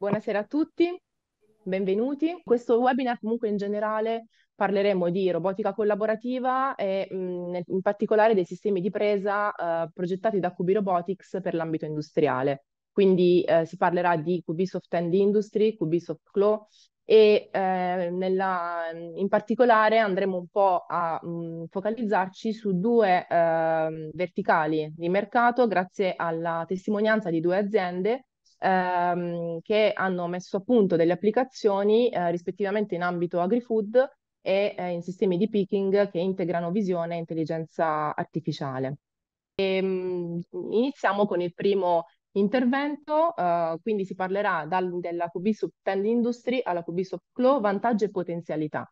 Buonasera a tutti, benvenuti. In questo webinar comunque in generale parleremo di robotica collaborativa e mh, mm, in particolare dei sistemi di presa eh, progettati da Cubi Robotics per l'ambito industriale. Quindi eh, si parlerà di Cubisoft End Industry, Cubisoft Claw e eh, nella, in particolare andremo un po' a mh, mm, focalizzarci su due ehm, verticali di mercato grazie alla testimonianza di due aziende ehm, che hanno messo a punto delle applicazioni eh, rispettivamente in ambito agri-food e eh, in sistemi di picking che integrano visione e intelligenza artificiale. E, ehm, mh, iniziamo con il primo intervento, eh, quindi si parlerà dal, della QBSUP Tend Industry alla QBSUP Clo, vantaggi e potenzialità.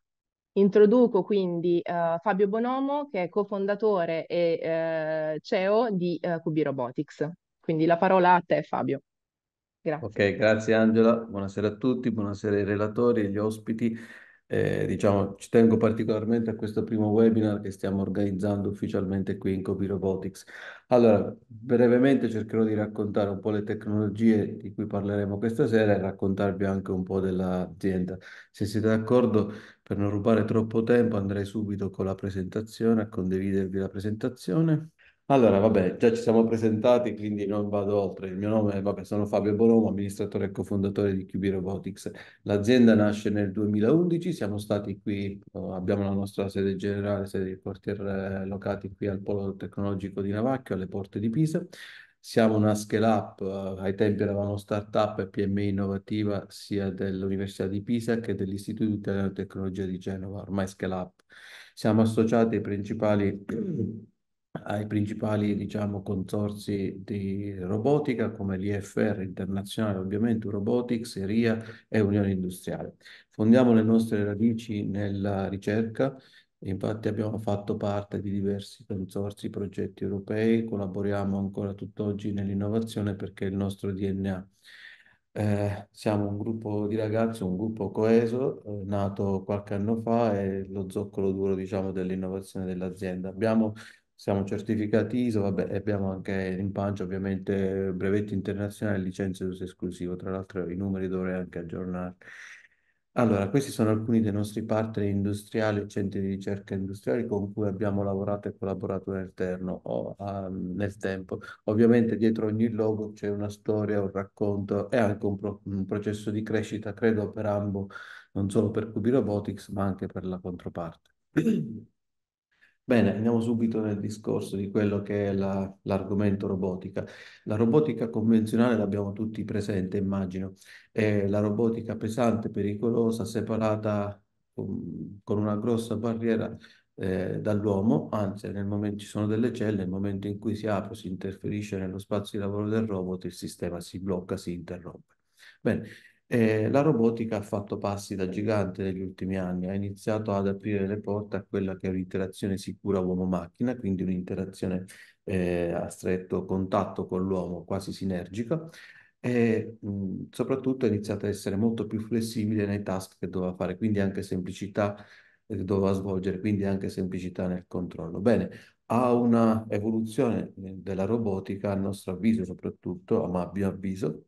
Introduco quindi eh, Fabio Bonomo, che è cofondatore e eh, CEO di eh, QB Robotics. Quindi la parola a te, Fabio. Grazie. Ok, grazie Angela, buonasera a tutti, buonasera ai relatori e agli ospiti. Eh, diciamo, ci tengo particolarmente a questo primo webinar che stiamo organizzando ufficialmente qui in Copy Robotics. Allora, brevemente cercherò di raccontare un po' le tecnologie di cui parleremo questa sera e raccontarvi anche un po' dell'azienda. Se siete d'accordo, per non rubare troppo tempo, andrei subito con la presentazione, a condividervi la presentazione. Allora, vabbè, già ci siamo presentati, quindi non vado oltre. Il mio nome, vabbè, sono Fabio Bonomo, amministratore e cofondatore di QB Robotics. L'azienda nasce nel 2011, siamo stati qui, oh, abbiamo la nostra sede generale, sede di quartiere eh, locati qui al Polo Tecnologico di Navacchio, alle porte di Pisa. Siamo una scale-up, eh, ai tempi eravamo start-up e PMI innovativa sia dell'Università di Pisa che dell'Istituto di Tecnologia di Genova, ormai scale-up. Siamo associati ai principali ai principali diciamo, consorzi di robotica come l'IFR internazionale, ovviamente Robotics, RIA e Unione Industriale. Fondiamo le nostre radici nella ricerca, infatti abbiamo fatto parte di diversi consorzi, progetti europei, collaboriamo ancora tutt'oggi nell'innovazione perché è il nostro DNA. Eh, siamo un gruppo di ragazzi, un gruppo coeso, eh, nato qualche anno fa, e lo zoccolo duro, diciamo, dell'innovazione dell'azienda. Abbiamo siamo certificati ISO, vabbè, abbiamo anche in pancia ovviamente brevetti internazionali, licenze d'uso esclusivo, tra l'altro i numeri dovrei anche aggiornare. Allora, questi sono alcuni dei nostri partner industriali e centri di ricerca industriali con cui abbiamo lavorato e collaborato nel, terno, o, um, nel tempo. Ovviamente dietro ogni logo c'è una storia, un racconto e anche un, pro un processo di crescita, credo, per ambo, non solo per Cubi Robotics, ma anche per la controparte. Bene, andiamo subito nel discorso di quello che è l'argomento robotica. La robotica convenzionale l'abbiamo tutti presente, immagino. È la robotica pesante, pericolosa, separata con, con una grossa barriera eh, dall'uomo, anzi nel momento ci sono delle celle, nel momento in cui si apre, si interferisce nello spazio di lavoro del robot, il sistema si blocca, si interrompe. Bene, e la robotica ha fatto passi da gigante negli ultimi anni, ha iniziato ad aprire le porte a quella che è un'interazione sicura uomo-macchina, quindi un'interazione eh, a stretto contatto con l'uomo, quasi sinergica, e mh, soprattutto ha iniziato ad essere molto più flessibile nei task che doveva fare, quindi anche semplicità eh, che doveva svolgere, quindi anche semplicità nel controllo. Bene, a una evoluzione eh, della robotica, a nostro avviso soprattutto, ma a mio avviso,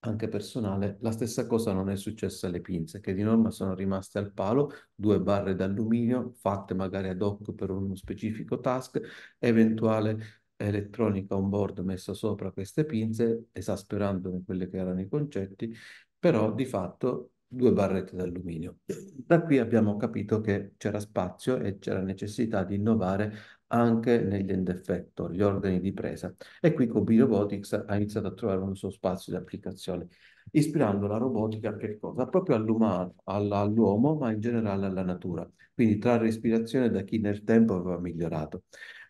anche personale, la stessa cosa non è successa alle pinze, che di norma sono rimaste al palo, due barre d'alluminio fatte magari ad hoc per uno specifico task, eventuale elettronica on board messa sopra queste pinze, esasperandone quelli che erano i concetti, però di fatto due barrette d'alluminio. Da qui abbiamo capito che c'era spazio e c'era necessità di innovare anche negli end effector, gli organi di presa. E qui Kobe Robotics ha iniziato a trovare un suo spazio di applicazione, ispirando la robotica a che cosa? Proprio all'umano, all'uomo, ma in generale alla natura. Quindi trarre ispirazione da chi nel tempo aveva migliorato.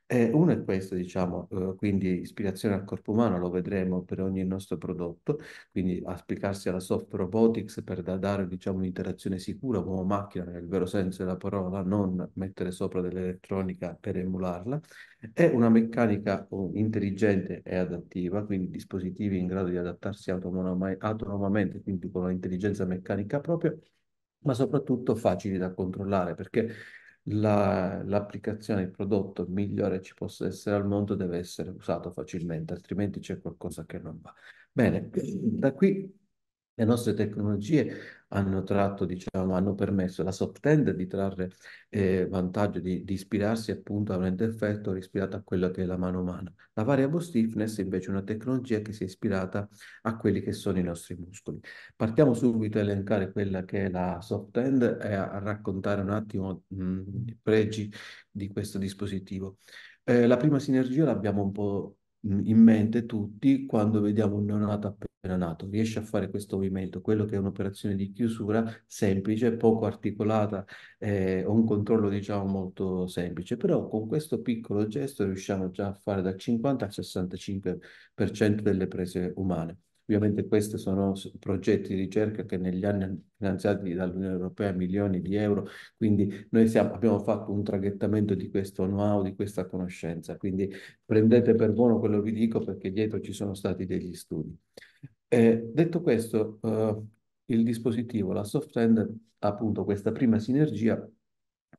Eh, uno è questo, diciamo, eh, quindi ispirazione al corpo umano, lo vedremo per ogni nostro prodotto, quindi applicarsi alla soft robotics per da dare, diciamo, un'interazione sicura uomo-macchina nel vero senso della parola, non mettere sopra dell'elettronica per emularla, è una meccanica oh, intelligente e adattiva, quindi dispositivi in grado di adattarsi autonomamente, quindi con l'intelligenza meccanica propria, ma soprattutto facili da controllare, perché la, l'applicazione, il prodotto migliore ci possa essere al mondo deve essere usato facilmente, altrimenti c'è qualcosa che non va. Bene, da qui le nostre tecnologie hanno tratto, diciamo, hanno permesso alla soft-end di trarre eh, vantaggio, di, di, ispirarsi appunto a un end interfetto ispirato a quello che è la mano umana. La variable stiffness invece è una tecnologia che si è ispirata a quelli che sono i nostri muscoli. Partiamo subito a elencare quella che è la soft-end e a, a, raccontare un attimo mh, i pregi di questo dispositivo. Eh, la prima sinergia l'abbiamo un po' in mente tutti quando vediamo un neonato appena nato. Riesce a fare questo movimento, quello che è un'operazione di chiusura semplice, poco articolata, eh, un controllo diciamo molto semplice, però con questo piccolo gesto riusciamo già a fare dal 50 al 65% delle prese umane. Ovviamente questi sono progetti di ricerca che negli anni finanziati dall'Unione Europea milioni di euro, quindi noi siamo, abbiamo fatto un traghettamento di questo know-how, di questa conoscenza, quindi prendete per buono quello che vi dico perché dietro ci sono stati degli studi. Eh, detto questo, eh, il dispositivo, la soft end, ha appunto questa prima sinergia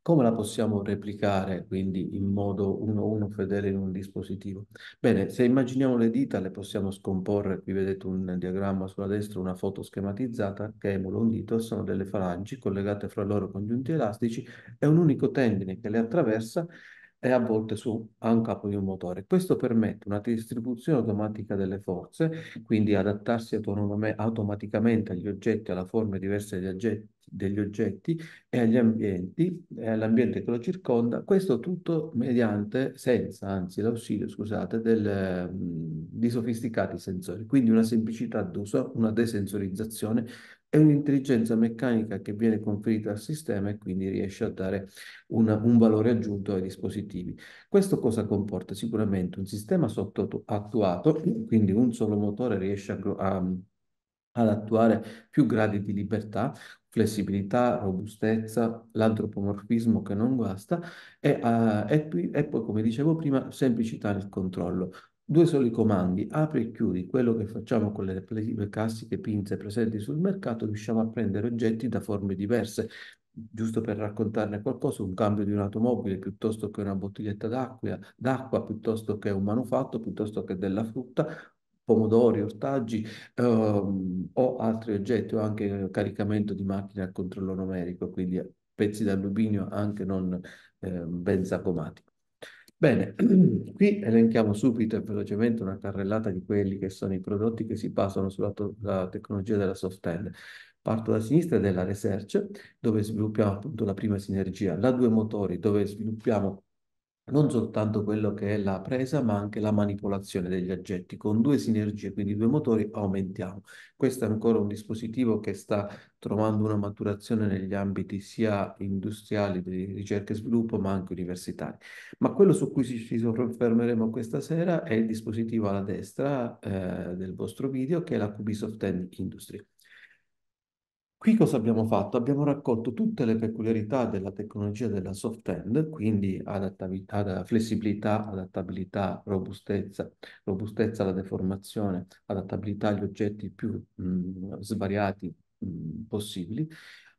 come la possiamo replicare quindi in modo uno a uno fedele in un dispositivo? Bene, se immaginiamo le dita le possiamo scomporre, qui vedete un diagramma sulla destra, una foto schematizzata che emula un dito, sono delle falangi collegate fra loro con giunti elastici e un unico tendine che le attraversa e a volte su a un capo di un motore. Questo permette una distribuzione automatica delle forze, quindi adattarsi automaticamente agli oggetti, alla forma diversa degli oggetti, degli oggetti e agli ambienti e all'ambiente che lo circonda, questo tutto mediante, senza anzi l'ausilio, scusate, del, di sofisticati sensori, quindi una semplicità d'uso, una desensorizzazione è un'intelligenza meccanica che viene conferita al sistema e quindi riesce a dare una, un valore aggiunto ai dispositivi. Questo cosa comporta? Sicuramente un sistema sottoattuato, quindi un solo motore riesce a, a ad attuare più gradi di libertà, flessibilità, robustezza, l'antropomorfismo che non guasta e, uh, e, e, poi, come dicevo prima, semplicità nel controllo due soli comandi, apri e chiudi, quello che facciamo con le, le classiche pinze presenti sul mercato, riusciamo a prendere oggetti da forme diverse. Giusto per raccontarne qualcosa, un cambio di un'automobile piuttosto che una bottiglietta d'acqua, d'acqua piuttosto che un manufatto, piuttosto che della frutta, pomodori, ortaggi ehm, o altri oggetti, o anche caricamento di macchine a controllo numerico, quindi pezzi d'alluminio anche non eh, ben sagomati. Bene, qui elenchiamo subito e velocemente una carrellata di quelli che sono i prodotti che si basano sulla tecnologia della soft-end. Parto da sinistra della Research, dove sviluppiamo appunto la prima sinergia, la due motori, dove sviluppiamo non soltanto quello che è la presa, ma anche la manipolazione degli oggetti. Con due sinergie, quindi due motori, aumentiamo. Questo è ancora un dispositivo che sta trovando una maturazione negli ambiti sia industriali di ricerca e sviluppo, ma anche universitari. Ma quello su cui ci soffermeremo questa sera è il dispositivo alla destra eh, del vostro video, che è la Cubisoft End Industry. Qui cosa abbiamo fatto? Abbiamo raccolto tutte le peculiarità della tecnologia della soft end, quindi adattabilità, flessibilità, adattabilità, robustezza, robustezza alla deformazione, adattabilità agli oggetti più mh, mhmm, svariati mh, mhmm, possibili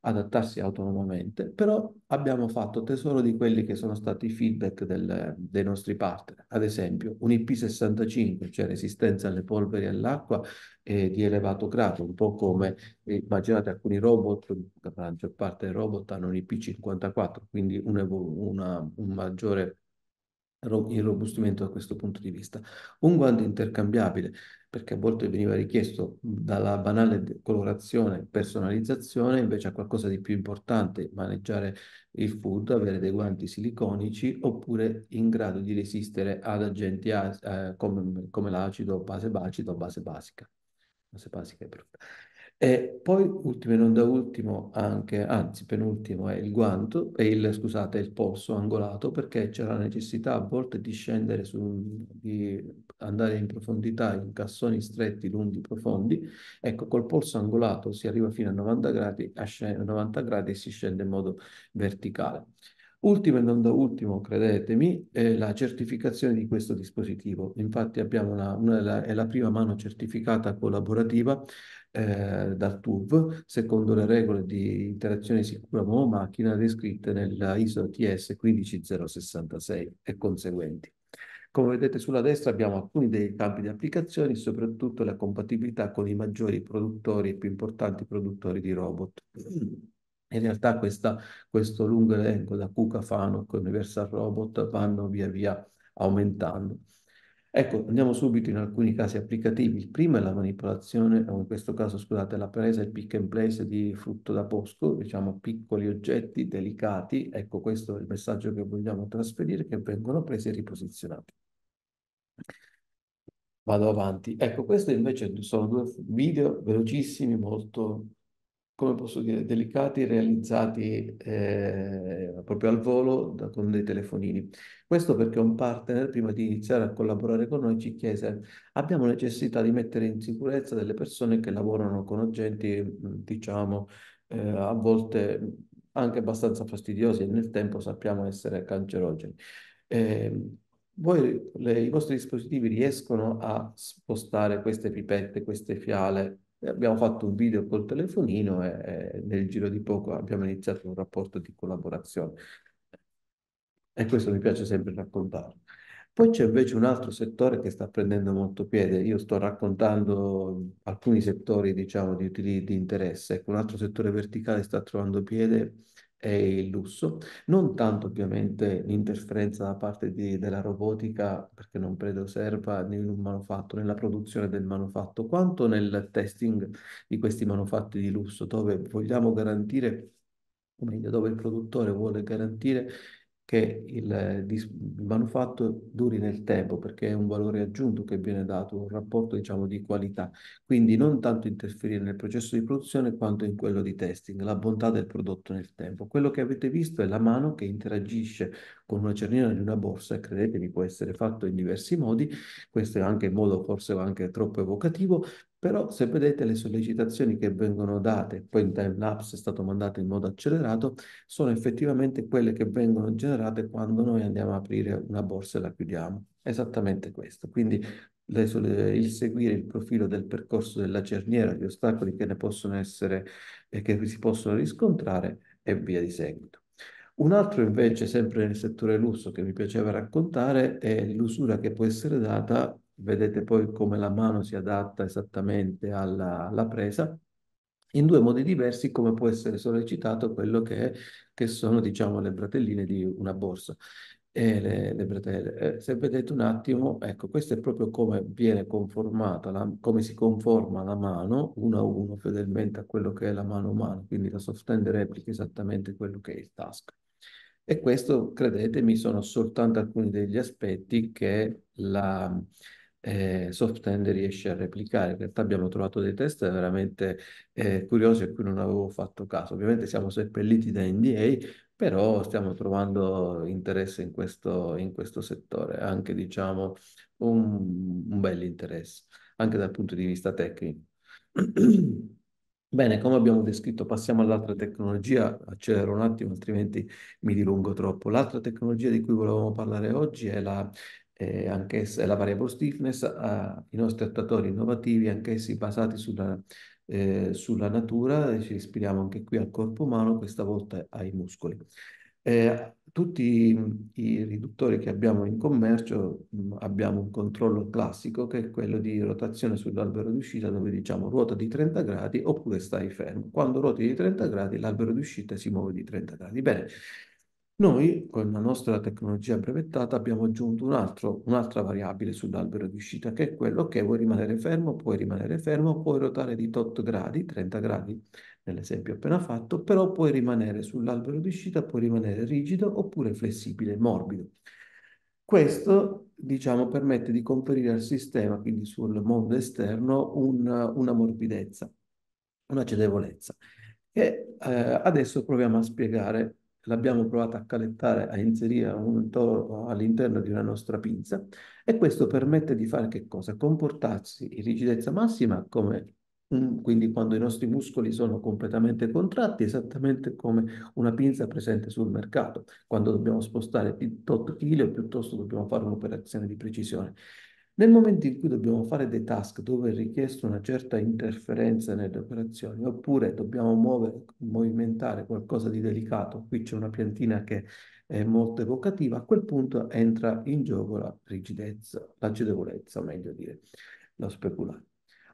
adattarsi autonomamente, però abbiamo fatto tesoro di quelli che sono stati i feedback del, dei nostri partner. Ad esempio, un IP65, cioè resistenza alle polveri e all'acqua, eh, di elevato grado, un po' come eh, immaginate alcuni robot, la maggior parte dei robot hanno un IP54, quindi un, una, un maggiore irrobustimento da questo punto di vista. Un guanto intercambiabile perché a volte veniva richiesto dalla banale colorazione, personalizzazione, invece a qualcosa di più importante, maneggiare il food, avere dei guanti siliconici oppure in grado di resistere ad agenti eh, come, come l'acido base bacido o base basica. Base basica è perfetto. E poi, ultimo e non da ultimo, anche, anzi penultimo, è il guanto, e il, scusate, il polso angolato, perché c'è la necessità a volte di scendere, su, di andare in profondità, in cassoni stretti, lunghi, profondi. Ecco, col polso angolato si arriva fino a 90 gradi, a 90 gradi e si scende in modo verticale. Ultimo e non da ultimo, credetemi, è la certificazione di questo dispositivo. Infatti abbiamo una, una, è la prima mano certificata collaborativa eh, dal TUV secondo le regole di interazione sicura uomo-macchina descritte nella ISO TS 15066 e conseguenti. Come vedete sulla destra abbiamo alcuni dei campi di applicazione, soprattutto la compatibilità con i maggiori produttori e più importanti produttori di robot. In realtà questa, questo lungo elenco da Cuca, Fanoc, Universal Robot vanno via via aumentando. Ecco, andiamo subito in alcuni casi applicativi. Il primo è la manipolazione, o in questo caso, scusate, la presa e pick and place di frutto da bosco, diciamo piccoli oggetti delicati. Ecco, questo è il messaggio che vogliamo trasferire, che vengono presi e riposizionati. Vado avanti. Ecco, questi invece sono due video velocissimi, molto come posso dire, delicati, realizzati eh, proprio al volo da, con dei telefonini. Questo perché un partner, prima di iniziare a collaborare con noi, ci chiese, abbiamo necessità di mettere in sicurezza delle persone che lavorano con agenti, diciamo, eh, a volte anche abbastanza fastidiosi e nel tempo sappiamo essere cancerogeni. Eh, voi, le, i vostri dispositivi riescono a spostare queste pipette, queste fiale abbiamo fatto un video col telefonino e, e nel giro di poco abbiamo iniziato un rapporto di collaborazione. E questo mi piace sempre raccontare. Poi c'è invece un altro settore che sta prendendo molto piede. Io sto raccontando alcuni settori, diciamo, di, di, di interesse. Ecco, un altro settore verticale sta trovando piede e il lusso, non tanto ovviamente l'interferenza da parte di, della robotica, perché non credo serva in un manufatto, nella produzione del manufatto, quanto nel testing di questi manufatti di lusso, dove vogliamo garantire, o meglio, dove il produttore vuole garantire che il, eh, il, manufatto duri nel tempo perché è un valore aggiunto che viene dato, un rapporto diciamo di qualità, quindi non tanto interferire nel processo di produzione quanto in quello di testing, la bontà del prodotto nel tempo. Quello che avete visto è la mano che interagisce con una cerniera di una borsa credetemi può essere fatto in diversi modi, questo è anche in modo forse anche troppo evocativo, però se vedete le sollecitazioni che vengono date, poi in time lapse è stato mandato in modo accelerato, sono effettivamente quelle che vengono generate quando noi andiamo a aprire una borsa e la chiudiamo. Esattamente questo. Quindi le, il seguire il profilo del percorso della cerniera, gli ostacoli che ne possono essere e che si possono riscontrare e via di seguito. Un altro invece, sempre nel settore lusso, che mi piaceva raccontare, è l'usura che può essere data vedete poi come la mano si adatta esattamente alla, alla presa, in due modi diversi come può essere sollecitato quello che, è, che sono diciamo, le bratelline di una borsa. Le, le, bretelle. Eh, se vedete un attimo, ecco, questo è proprio come viene conformata, la, come si conforma la mano uno a uno fedelmente a quello che è la mano umana, quindi la soft hand replica esattamente quello che è il task. E questo, credetemi, sono soltanto alcuni degli aspetti che la, eh, Softend riesce a replicare. In realtà abbiamo trovato dei test veramente eh, curiosi a cui non avevo fatto caso. Ovviamente siamo seppelliti da NDA, però stiamo trovando interesse in questo, in questo settore, anche diciamo un, un bel interesse, anche dal punto di vista tecnico. Bene, come abbiamo descritto, passiamo all'altra tecnologia, accelero un attimo, altrimenti mi dilungo troppo. L'altra tecnologia di cui volevamo parlare oggi è la eh, anch'essa, la variable stiffness, a, i nostri attuatori innovativi, anch'essi basati sulla, eh, sulla natura, ci ispiriamo anche qui al corpo umano, questa volta ai muscoli. Eh, tutti i, i riduttori che abbiamo in commercio mh, mm, abbiamo un controllo classico che è quello di rotazione sull'albero di uscita dove diciamo ruota di 30 gradi oppure stai fermo. Quando ruoti di 30 gradi l'albero di uscita si muove di 30 gradi. Bene, noi con la nostra tecnologia brevettata abbiamo aggiunto un'altra variabile sull'albero di uscita che è quello che vuoi rimanere fermo, puoi rimanere fermo, puoi ruotare di 8 gradi, 30 gradi nell'esempio appena fatto, però puoi rimanere sull'albero di uscita, puoi rimanere rigido oppure flessibile, morbido. Questo, diciamo, permette di conferire al sistema, quindi sul mondo esterno, un, una morbidezza, una cedevolezza. E eh, adesso proviamo a spiegare l'abbiamo provato a calentare, a inserire un toro all'interno di una nostra pinza e questo permette di fare che cosa? Comportarsi in rigidezza massima come quindi quando i nostri muscoli sono completamente contratti, esattamente come una pinza presente sul mercato, quando dobbiamo spostare 8 kg piuttosto dobbiamo fare un'operazione di precisione. Nel momento in cui dobbiamo fare dei task dove è richiesta una certa interferenza nelle operazioni, oppure dobbiamo muovere, movimentare qualcosa di delicato, qui c'è una piantina che è molto evocativa, a quel punto entra in gioco la rigidezza, l'agedevolezza, meglio dire, lo speculare.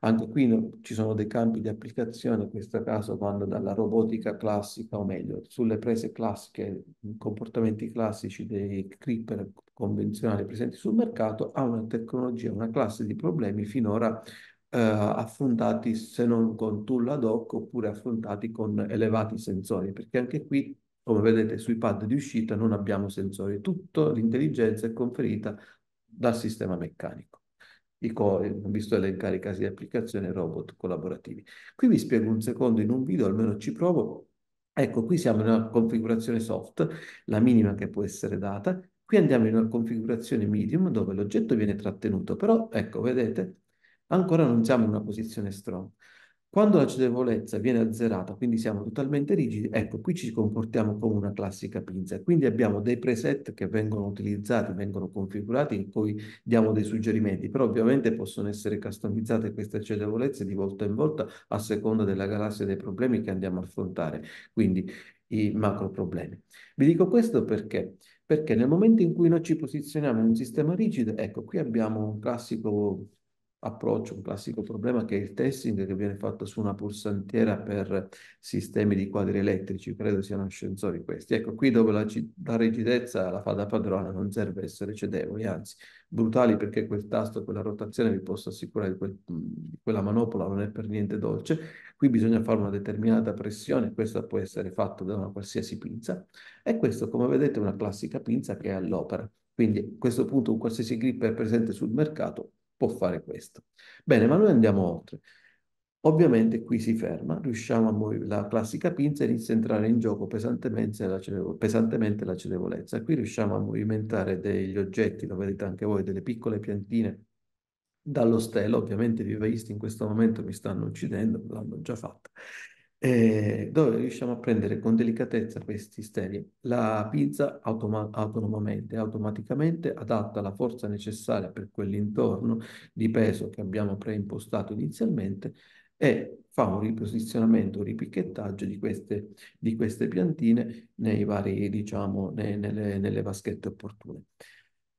Anche qui no, ci sono dei campi di applicazione, in questo caso vanno dalla robotica classica, o meglio, sulle prese classiche, comportamenti classici dei creeper convenzionali presenti sul mercato, a una tecnologia, una classe di problemi finora eh, affrontati se non con tool ad hoc oppure affrontati con elevati sensori, perché anche qui come vedete sui pad di uscita non abbiamo sensori, tutta l'intelligenza è conferita dal sistema meccanico i co- ho visto elencare i casi di applicazione robot collaborativi. Qui vi spiego un secondo in un video, almeno ci provo. Ecco, qui siamo in una configurazione soft, la minima che può essere data. Qui andiamo in una configurazione medium dove l'oggetto viene trattenuto, però ecco, vedete, ancora non siamo in una posizione strong. Quando la cedevolezza viene azzerata, quindi siamo totalmente rigidi, ecco, qui ci comportiamo come una classica pinza. Quindi abbiamo dei preset che vengono utilizzati, vengono configurati, in cui diamo dei suggerimenti, però ovviamente possono essere customizzate queste cedevolezze di volta in volta a seconda della galassia dei problemi che andiamo a affrontare, quindi i macro problemi. Vi dico questo perché perché nel momento in cui noi ci posizioniamo in un sistema rigido, ecco, qui abbiamo un classico approccio, un classico problema che è il testing che viene fatto su una pulsantiera per sistemi di quadri elettrici, credo siano ascensori questi. Ecco, qui dove la, la rigidezza la fa da padrona non serve essere cedevoli, anzi brutali perché quel tasto, quella rotazione, vi posso assicurare che quel, quella manopola non è per niente dolce. Qui bisogna fare una determinata pressione, questa può essere fatta da una qualsiasi pinza e questo, come vedete, è una classica pinza che è all'opera. Quindi a questo punto un qualsiasi grip è presente sul mercato, può fare questo. Bene, ma noi andiamo oltre. Ovviamente qui si ferma, riusciamo a muovere la classica pinza e inizia a entrare in gioco pesantemente la, pesantemente la cirevolezza. Qui riusciamo a movimentare degli oggetti, lo vedete anche voi, delle piccole piantine dallo stelo. Ovviamente i vivaisti in questo momento mi stanno uccidendo, l'hanno già fatta eh, dove riusciamo a prendere con delicatezza questi steli. La pizza automa- autonomamente, automaticamente adatta la forza necessaria per quell'intorno di peso che abbiamo preimpostato inizialmente e fa un riposizionamento, un ripicchettaggio di queste, di queste piantine nei vari, diciamo, nei, nelle, nelle vaschette opportune.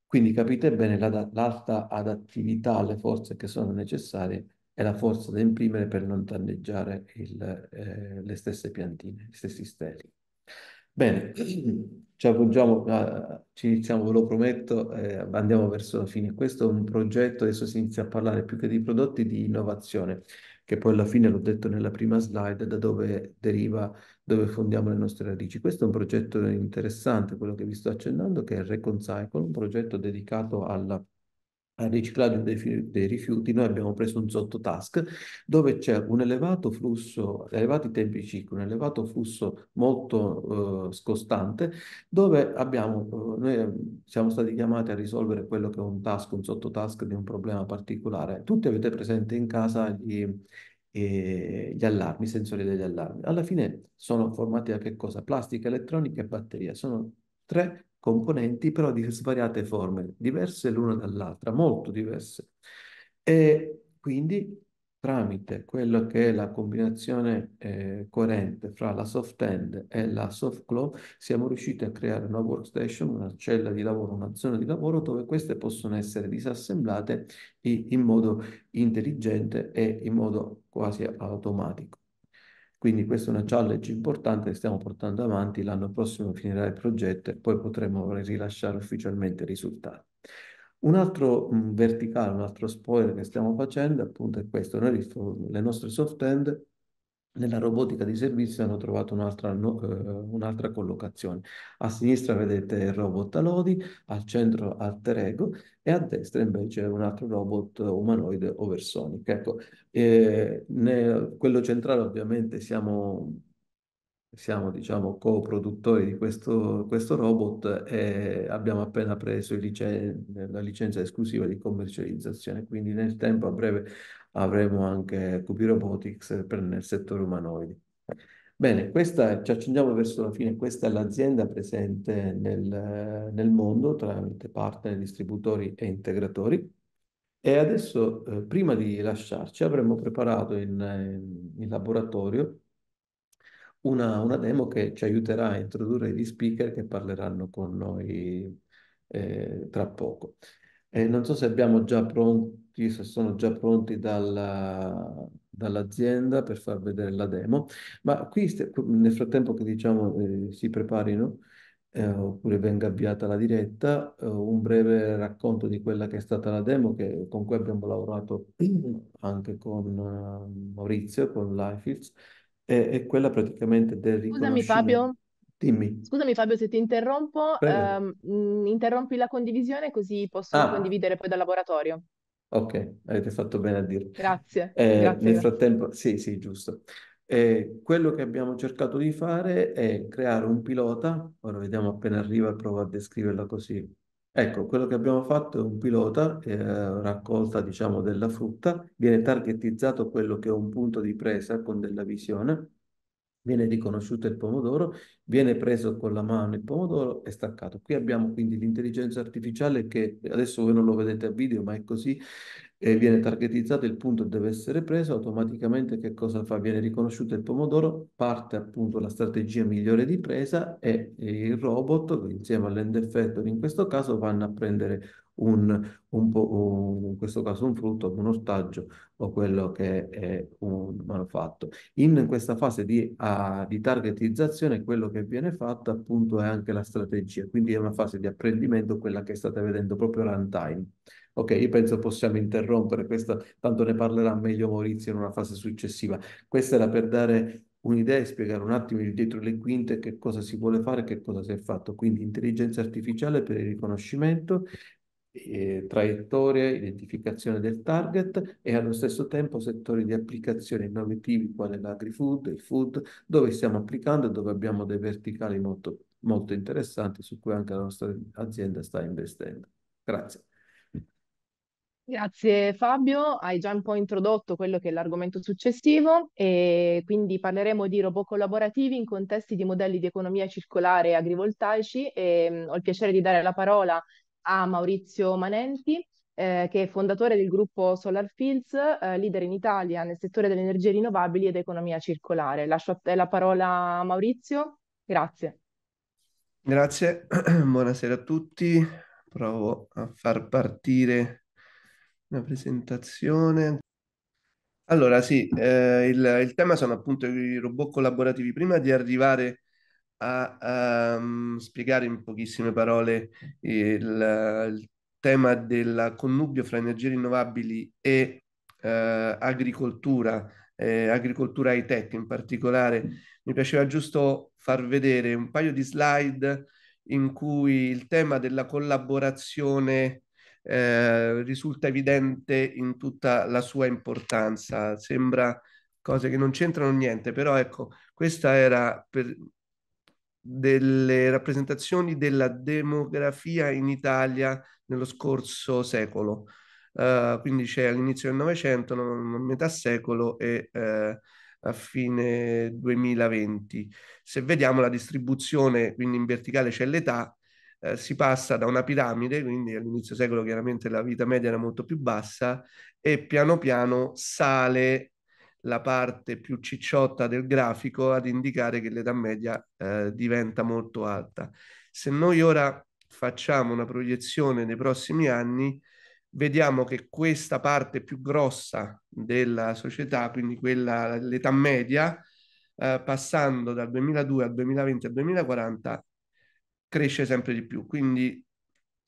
Quindi capite bene la, l'alta adattività alle forze che sono necessarie e la forza da imprimere per non danneggiare il, eh, le stesse piantine, gli stessi steli. Bene, ci avvolgiamo, eh, ci iniziamo, ve lo prometto, eh, andiamo verso la fine. Questo è un progetto, adesso si inizia a parlare più che di prodotti, di innovazione, che poi alla fine l'ho detto nella prima slide, da dove deriva, dove fondiamo le nostre radici. Questo è un progetto interessante, quello che vi sto accennando, che è Reconcile, un progetto dedicato alla al riciclaggio dei, dei, rifiuti noi abbiamo preso un sottotask dove c'è un elevato flusso, elevati tempi ciclo, un elevato flusso molto eh, scostante dove abbiamo, eh, noi eh, siamo stati chiamati a risolvere quello che è un task, un sottotask di un problema particolare. Tutti avete presente in casa gli, eh, gli allarmi, i sensori degli allarmi. Alla fine sono formati da che cosa? Plastica, elettronica e batteria. Sono tre componenti, però di svariate forme, diverse l'una dall'altra, molto diverse. E quindi tramite quello che è la combinazione eh, coerente fra la soft end e la soft claw, siamo riusciti a creare una workstation, una cella di lavoro, una zona di lavoro dove queste possono essere disassemblate in modo intelligente e in modo quasi automatico. Quindi questa è una challenge importante che stiamo portando avanti, l'anno prossimo finirà il progetto e poi potremo rilasciare ufficialmente i risultati. Un altro mh, mm, verticale, un altro spoiler che stiamo facendo appunto è questo, noi le nostre soft end nella robotica di servizio hanno trovato un'altra, no, eh, un'altra collocazione. A sinistra vedete il robot Alodi, al centro Alter Ego e a destra invece un altro robot umanoide Oversonic. Ecco, nel, quello centrale ovviamente siamo, siamo diciamo, co-produttori di questo, questo, robot e abbiamo appena preso licen- la licenza esclusiva di commercializzazione, quindi nel tempo a breve avremo anche Cupi Robotics per nel settore umanoidi. Bene, questa, ci accingiamo verso la fine, questa è l'azienda presente nel, nel mondo tramite partner, distributori e integratori. E adesso, eh, prima di lasciarci, avremmo preparato in, eh, in laboratorio una, una, demo che ci aiuterà a introdurre gli speaker che parleranno con noi eh, tra poco. E non so se abbiamo già pronti, se sono già pronti dalla, dall'azienda per far vedere la demo, ma qui nel frattempo che diciamo eh, si preparino, eh, oppure venga avviata la diretta, eh, un breve racconto di quella che è stata la demo che, con cui abbiamo lavorato anche con uh, Maurizio, con Lifields, è quella praticamente del riconoscimento. Scusami Fabio, Dimmi. Mm, scusami Fabio se ti interrompo, ehm, mm, interrompi la condivisione così posso Ah. condividere poi dal laboratorio. Ok, avete fatto bene a dirlo. Grazie, Eh, grazie, nel grazie. frattempo, sì, sì, giusto. Eh, quello che abbiamo cercato di fare è creare un pilota. Ora vediamo appena arriva, provo a descriverla così. Ecco, quello che abbiamo fatto è un pilota, eh, raccolta, diciamo, della frutta. Viene targetizzato quello che è un punto di presa con della visione viene riconosciuto il pomodoro, viene preso con la mano il pomodoro e staccato. Qui abbiamo quindi l'intelligenza artificiale che adesso voi non lo vedete a video, ma è così, e viene targetizzato il punto deve essere preso, automaticamente che cosa fa? Viene riconosciuto il pomodoro, parte appunto la strategia migliore di presa e il robot insieme all'end effettor in questo caso vanno a prendere un, un, un, in questo caso un frutto, un ostaggio o quello che è un manufatto. In questa fase di, uh, di targetizzazione quello che viene fatto appunto è anche la strategia, quindi è una fase di apprendimento quella che state vedendo proprio runtime. Ok, io penso possiamo interrompere questa, tanto ne parlerà meglio Maurizio in una fase successiva. Questa era per dare un'idea e spiegare un attimo dietro le quinte che cosa si vuole fare e che cosa si è fatto. Quindi intelligenza artificiale per il riconoscimento, eh, traiettoria, identificazione del target e allo stesso tempo settori di applicazione innovativi quale l'agri-food, il food, dove stiamo applicando e dove abbiamo dei verticali molto, molto interessanti su cui anche la nostra azienda sta investendo. Grazie. Grazie Fabio, hai già un po' introdotto quello che è l'argomento successivo e quindi parleremo di robot collaborativi in contesti di modelli di economia circolare e agrivoltaici e mh, ho il piacere di dare la parola a Maurizio Manenti, eh, che è fondatore del gruppo Solar Fields, eh, leader in Italia nel settore delle energie rinnovabili ed economia circolare. Lascio a te la parola a Maurizio, grazie. Grazie, buonasera a tutti, provo a far partire una presentazione. Allora, sì, eh, il, il tema sono appunto i robot collaborativi. Prima di arrivare a, ehm, spiegare in pochissime parole il, il tema del connubio fra energie rinnovabili e eh, agricoltura, eh, agricoltura high tech in particolare, mi piaceva giusto far vedere un paio di slide in cui il tema della collaborazione eh, risulta evidente in tutta la sua importanza. Sembra cose che non c'entrano niente, però ecco, questa era per delle rappresentazioni della demografia in Italia nello scorso secolo. Uh, quindi c'è all'inizio del Novecento, metà secolo e uh, a fine 2020. Se vediamo la distribuzione, quindi in verticale c'è l'età, eh, si passa da una piramide, quindi all'inizio secolo chiaramente la vita media era molto più bassa, e piano piano sale la parte più cicciotta del grafico ad indicare che l'età media eh, diventa molto alta. Se noi ora facciamo una proiezione nei prossimi anni, vediamo che questa parte più grossa della società, quindi quella l'età media, eh, passando dal 2002 al 2020 al 2040, cresce sempre di più. Quindi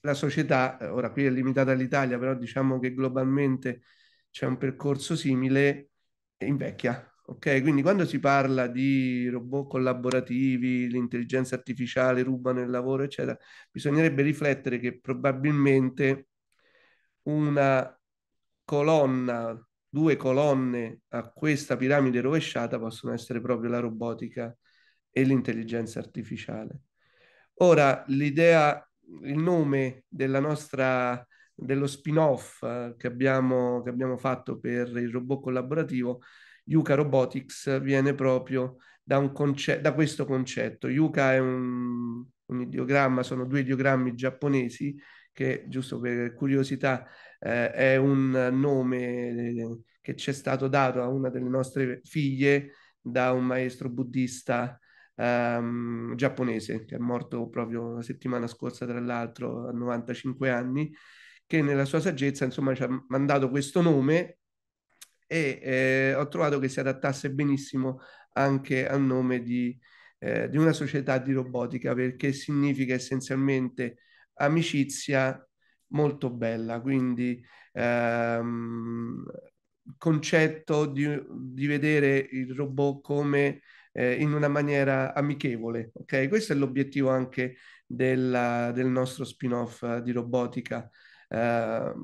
la società, eh, ora qui è limitata all'Italia, però diciamo che globalmente c'è un percorso simile, invecchia. Ok, quindi quando si parla di robot collaborativi, l'intelligenza artificiale rubano il lavoro, eccetera, bisognerebbe riflettere che probabilmente una colonna, due colonne a questa piramide rovesciata possono essere proprio la robotica e l'intelligenza artificiale. Ora, l'idea, il nome della nostra, dello spin-off eh, che abbiamo, che abbiamo fatto per il robot collaborativo, Yuka Robotics, viene proprio da, conce- da questo concetto. Yuka è un, un ideogramma, sono due ideogrammi giapponesi che, giusto per curiosità, eh, è un nome eh, che ci è stato dato a una delle nostre figlie da un maestro buddista ehm, giapponese che è morto proprio la settimana scorsa, tra l'altro, a 95 anni, che nella sua saggezza insomma ci ha mandato questo nome e eh, ho trovato che si adattasse benissimo anche al nome di, eh, di una società di robotica perché significa essenzialmente amicizia molto bella, quindi ehm, concetto di, di, vedere il robot come eh, in una maniera amichevole. Okay? Questo è l'obiettivo anche della, del nostro spin-off eh, di robotica. Eh,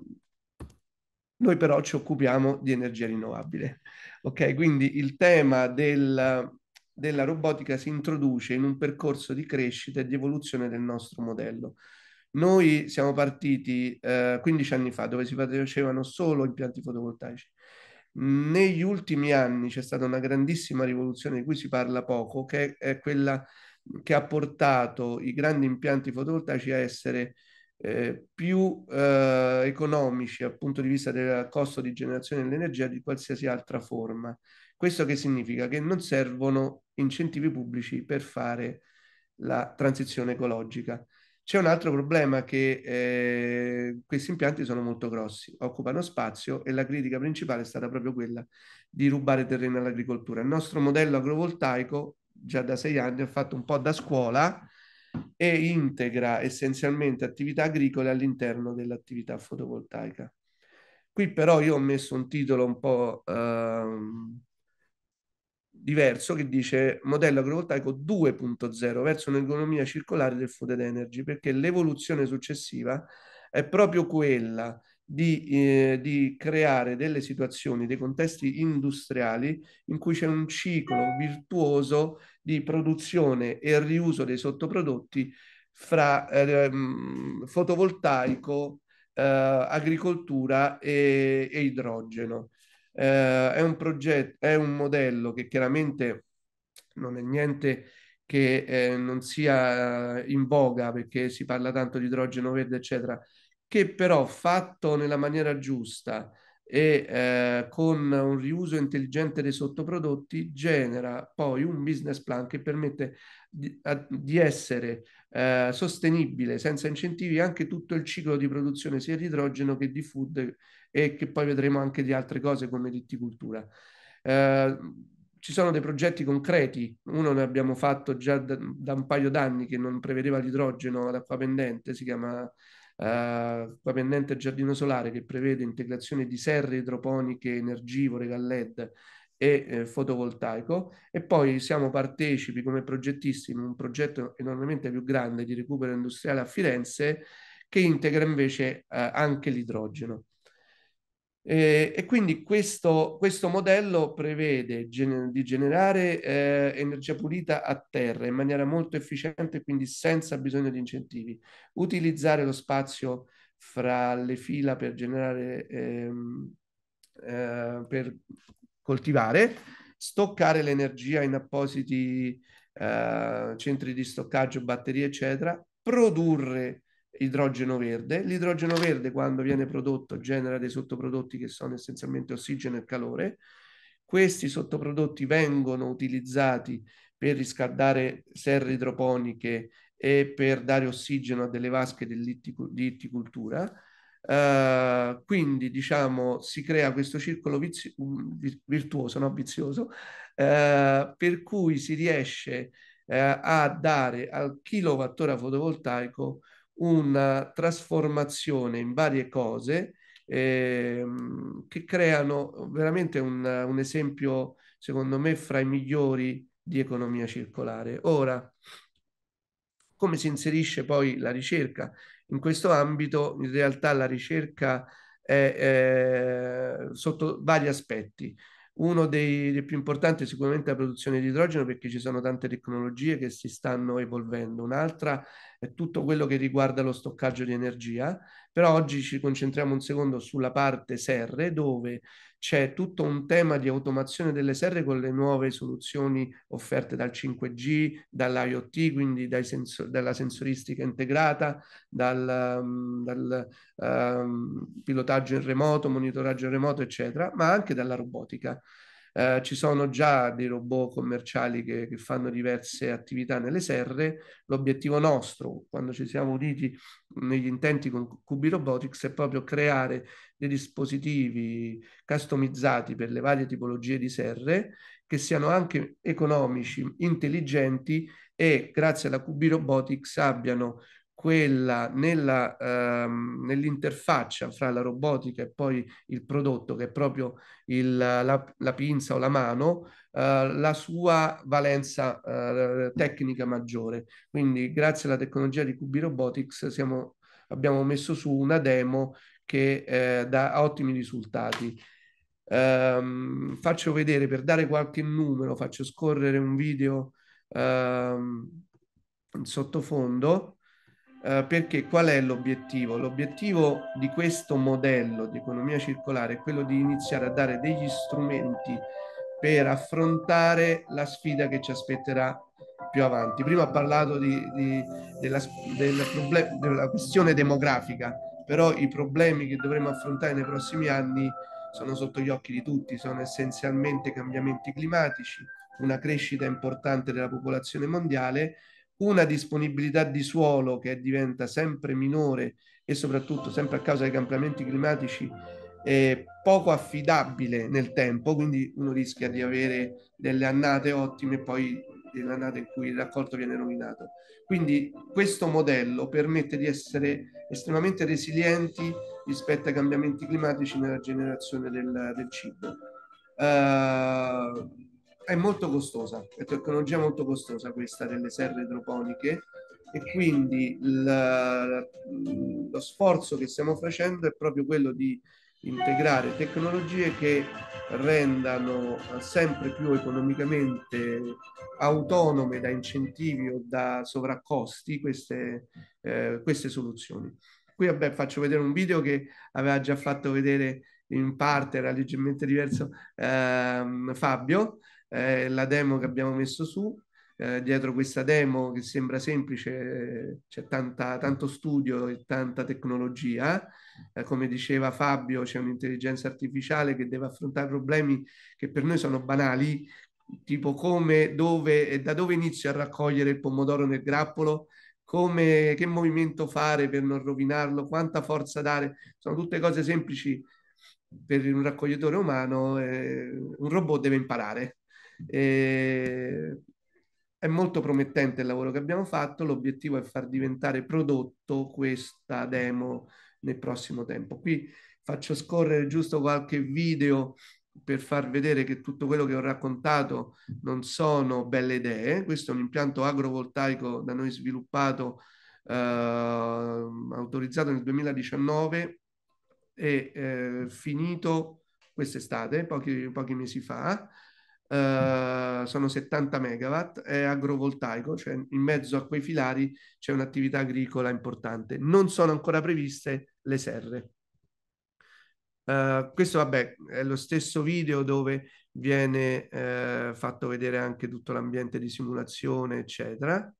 noi però ci occupiamo di energia rinnovabile. Okay? Quindi il tema del, della robotica si introduce in un percorso di crescita e di evoluzione del nostro modello. Noi siamo partiti eh, 15 anni fa dove si facevano solo impianti fotovoltaici negli ultimi anni c'è stata una grandissima rivoluzione di cui si parla poco, che è quella che ha portato i grandi impianti fotovoltaici a essere eh, più eh, economici dal punto di vista del costo di generazione dell'energia di qualsiasi altra forma. Questo che significa? Che non servono incentivi pubblici per fare la transizione ecologica. C'è un altro problema che eh, questi impianti sono molto grossi, occupano spazio e la critica principale è stata proprio quella di rubare terreno all'agricoltura. Il nostro modello agrovoltaico già da sei anni ha fatto un po' da scuola e integra essenzialmente attività agricole all'interno dell'attività fotovoltaica. Qui però io ho messo un titolo un po' ehm, diverso che dice modello agrovoltaico 2.0 verso un'economia circolare del food and energy, perché l'evoluzione successiva è proprio quella di, eh, di, creare delle situazioni, dei contesti industriali in cui c'è un ciclo virtuoso di produzione e riuso dei sottoprodotti fra eh, fotovoltaico, eh, agricoltura e, e idrogeno. Eh, è un progetto, è un modello che chiaramente non è niente che eh, non sia in voga perché si parla tanto di idrogeno verde, eccetera, che però fatto nella maniera giusta e eh, con un riuso intelligente dei sottoprodotti genera poi un business plan che permette di, a, di essere eh, sostenibile, senza incentivi, anche tutto il ciclo di produzione sia di idrogeno che di food e che poi vedremo anche di altre cose come l'itticultura. Eh, ci sono dei progetti concreti, uno ne abbiamo fatto già da, da un paio d'anni che non prevedeva l'idrogeno ad acqua pendente, si chiama Uh, eh, qua pendente giardino solare che prevede integrazione di serre idroponiche energivore dal LED e eh, fotovoltaico e poi siamo partecipi come progettisti in un progetto enormemente più grande di recupero industriale a Firenze che integra invece eh, anche l'idrogeno. Eh, e quindi questo, questo modello prevede gener di generare eh, energia pulita a terra in maniera molto efficiente, quindi senza bisogno di incentivi, utilizzare lo spazio fra le fila per generare, ehm, eh, per coltivare, stoccare l'energia in appositi eh, centri di stoccaggio, batterie, eccetera, produrre idrogeno verde. L'idrogeno verde quando viene prodotto genera dei sottoprodotti che sono essenzialmente ossigeno e calore. Questi sottoprodotti vengono utilizzati per riscaldare serre idroponiche e per dare ossigeno a delle vasche di dell'itticultura. Uh, quindi diciamo si crea questo circolo vizi- virtuoso, no? vizioso, uh, per cui si riesce uh, a dare al kilowattora fotovoltaico una trasformazione in varie cose eh, che creano veramente un, un, esempio, secondo me, fra i migliori di economia circolare. Ora, come si inserisce poi la ricerca? In questo ambito in realtà la ricerca è, è sotto vari aspetti. Uno dei, dei, più importanti è sicuramente la produzione di idrogeno perché ci sono tante tecnologie che si stanno evolvendo. Un'altra è tutto quello che riguarda lo stoccaggio di energia però oggi ci concentriamo un secondo sulla parte serre dove c'è tutto un tema di automazione delle serre con le nuove soluzioni offerte dal 5G, dall'IoT, quindi senso- dalla sensoristica integrata, dal, mm, dal um, pilotaggio in remoto, monitoraggio in remoto, eccetera, ma anche dalla robotica. Eh, ci sono già dei robot commerciali che, che fanno diverse attività nelle serre. L'obiettivo nostro, quando ci siamo uniti negli intenti con Cubi Robotics, è proprio creare dei dispositivi customizzati per le varie tipologie di serre che siano anche economici, intelligenti e grazie alla QB Robotics abbiano quella nella, ehm, nell'interfaccia fra la robotica e poi il prodotto, che è proprio il, la, la, pinza o la mano, eh, la sua valenza eh, tecnica maggiore. Quindi grazie alla tecnologia di QB Robotics siamo, abbiamo messo su una demo che eh, dà ottimi risultati. Ehm, faccio vedere, per dare qualche numero, faccio scorrere un video ehm, in sottofondo eh, perché qual è l'obiettivo? L'obiettivo di questo modello di economia circolare è quello di iniziare a dare degli strumenti per affrontare la sfida che ci aspetterà più avanti. Prima ha parlato di, di, della, della, della questione demografica, però i problemi che dovremo affrontare nei prossimi anni sono sotto gli occhi di tutti, sono essenzialmente cambiamenti climatici, una crescita importante della popolazione mondiale una disponibilità di suolo che diventa sempre minore e soprattutto sempre a causa dei cambiamenti climatici è poco affidabile nel tempo, quindi uno rischia di avere delle annate ottime e poi delle annate in cui il raccolto viene rovinato. Quindi questo modello permette di essere estremamente resilienti rispetto ai cambiamenti climatici nella generazione del, del cibo. Uh, è molto costosa, è tecnologia molto costosa questa delle serre idroponiche e quindi il, lo sforzo che stiamo facendo è proprio quello di integrare tecnologie che rendano sempre più economicamente autonome da incentivi o da sovraccosti queste, eh, queste soluzioni. Qui vabbè, faccio vedere un video che aveva già fatto vedere in parte, era leggermente diverso, ehm, Fabio, eh, la demo che abbiamo messo su. Eh, dietro questa demo che sembra semplice eh, c'è tanta, tanto studio e tanta tecnologia. Eh, come diceva Fabio, c'è un'intelligenza artificiale che deve affrontare problemi che per noi sono banali, tipo come, dove e da dove inizio a raccogliere il pomodoro nel grappolo, come, che movimento fare per non rovinarlo, quanta forza dare. Sono tutte cose semplici per un raccoglitore umano, eh, un robot deve imparare e... È molto promettente il lavoro che abbiamo fatto, l'obiettivo è far diventare prodotto questa demo nel prossimo tempo. Qui faccio scorrere giusto qualche video per far vedere che tutto quello che ho raccontato non sono belle idee. Questo è un impianto agrovoltaico da noi sviluppato, eh, autorizzato nel 2019 e eh, finito quest'estate, pochi, pochi mesi fa. Eh, sono 70 megawatt, è agrovoltaico, cioè in mezzo a quei filari c'è un'attività agricola importante. Non sono ancora previste le serre. Eh, questo vabbè è lo stesso video dove viene eh, fatto vedere anche tutto l'ambiente di simulazione eccetera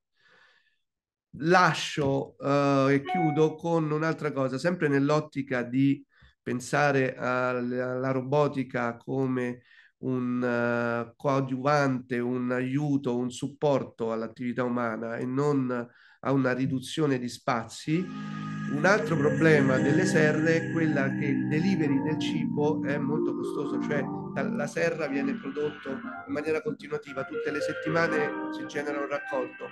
lascio uh, e chiudo con un'altra cosa, sempre nell'ottica di pensare alla, alla robotica come un uh, coadiuvante, un aiuto, un supporto all'attività umana e non a una riduzione di spazi. Un altro problema delle serre è quella che il delivery del cibo è molto costoso, cioè la serra viene prodotto in maniera continuativa, tutte le settimane si genera un raccolto,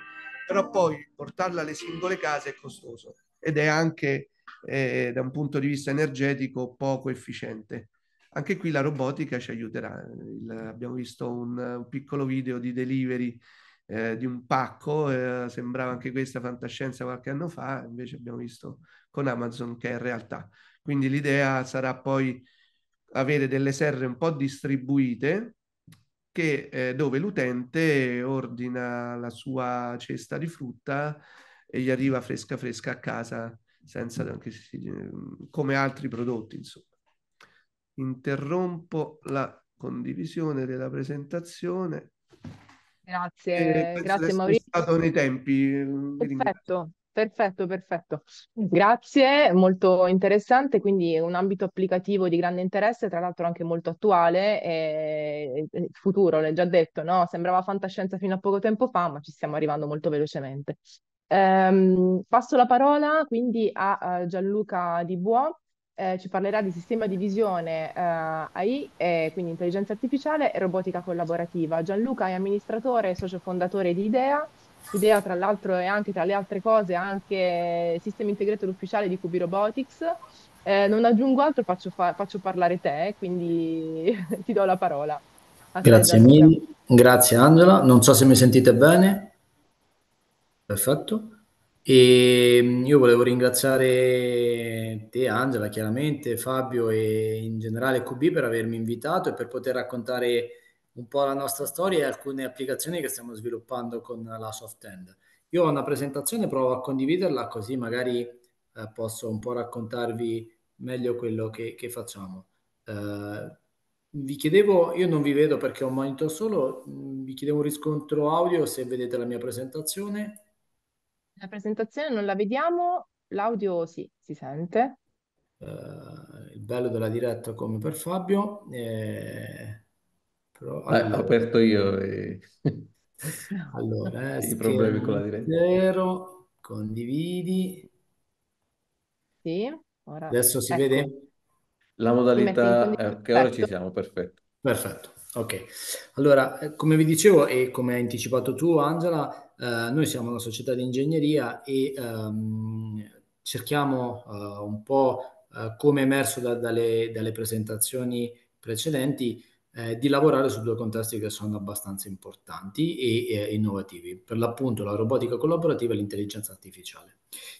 però poi portarla alle singole case è costoso ed è anche eh, da un punto di vista energetico poco efficiente. Anche qui la robotica ci aiuterà. Il, abbiamo visto un, un, piccolo video di delivery eh, di un pacco, eh, sembrava anche questa fantascienza qualche anno fa, invece abbiamo visto con Amazon che è realtà. Quindi l'idea sarà poi avere delle serre un po' distribuite che, eh, dove l'utente ordina la sua cesta di frutta e gli arriva fresca fresca a casa senza, mm. si, come altri prodotti insomma interrompo la condivisione della presentazione. Grazie, eh, grazie Maurizio. È stato nei tempi. Eh, perfetto. Perfetto, perfetto. Grazie, molto interessante, quindi un ambito applicativo di grande interesse, tra l'altro anche molto attuale e futuro, l'ho già detto, no? Sembrava fantascienza fino a poco tempo fa, ma ci stiamo arrivando molto velocemente. Ehm, passo la parola quindi a, Gianluca Di eh, ci parlerà di sistema di visione eh, AI, e, quindi intelligenza artificiale e robotica collaborativa. Gianluca è amministratore e socio fondatore di IDEA. IDEA, tra l'altro, è anche tra le altre cose anche sistema integrato ufficiale di Cubi Robotics. Eh, non aggiungo altro, faccio, fa- faccio parlare te, quindi ti do la parola. A grazie mille, grazie Angela. Non so se mi sentite bene. Perfetto. E io volevo ringraziare te, Angela, chiaramente, Fabio e in generale QB per avermi invitato e per poter raccontare un po' la nostra storia e alcune applicazioni che stiamo sviluppando con la Softend. Io ho una presentazione, provo a condividerla così magari eh, posso un po' raccontarvi meglio quello che, che facciamo. Eh, vi chiedevo, io non vi vedo perché ho un monitor solo, vi chiedevo un riscontro audio se vedete la mia presentazione. La presentazione non la vediamo, l'audio sì, si sente. Uh, il bello della diretta come per Fabio. Eh... Però, allora... ah, ho aperto io. E... allora, eh, i problemi con la diretta. Zero, condividi. Sì, ora... Adesso si ecco. vede? La modalità... Eh, che ora ci siamo, perfetto. Perfetto, ok. Allora, eh, come vi dicevo e come hai anticipato tu, Angela, eh, noi siamo una società di ingegneria e ehm, cerchiamo eh, un po' eh, come emerso da, dalle, dalle, presentazioni precedenti eh, di lavorare su due contesti che sono abbastanza importanti e, e innovativi, per l'appunto la robotica collaborativa e l'intelligenza artificiale.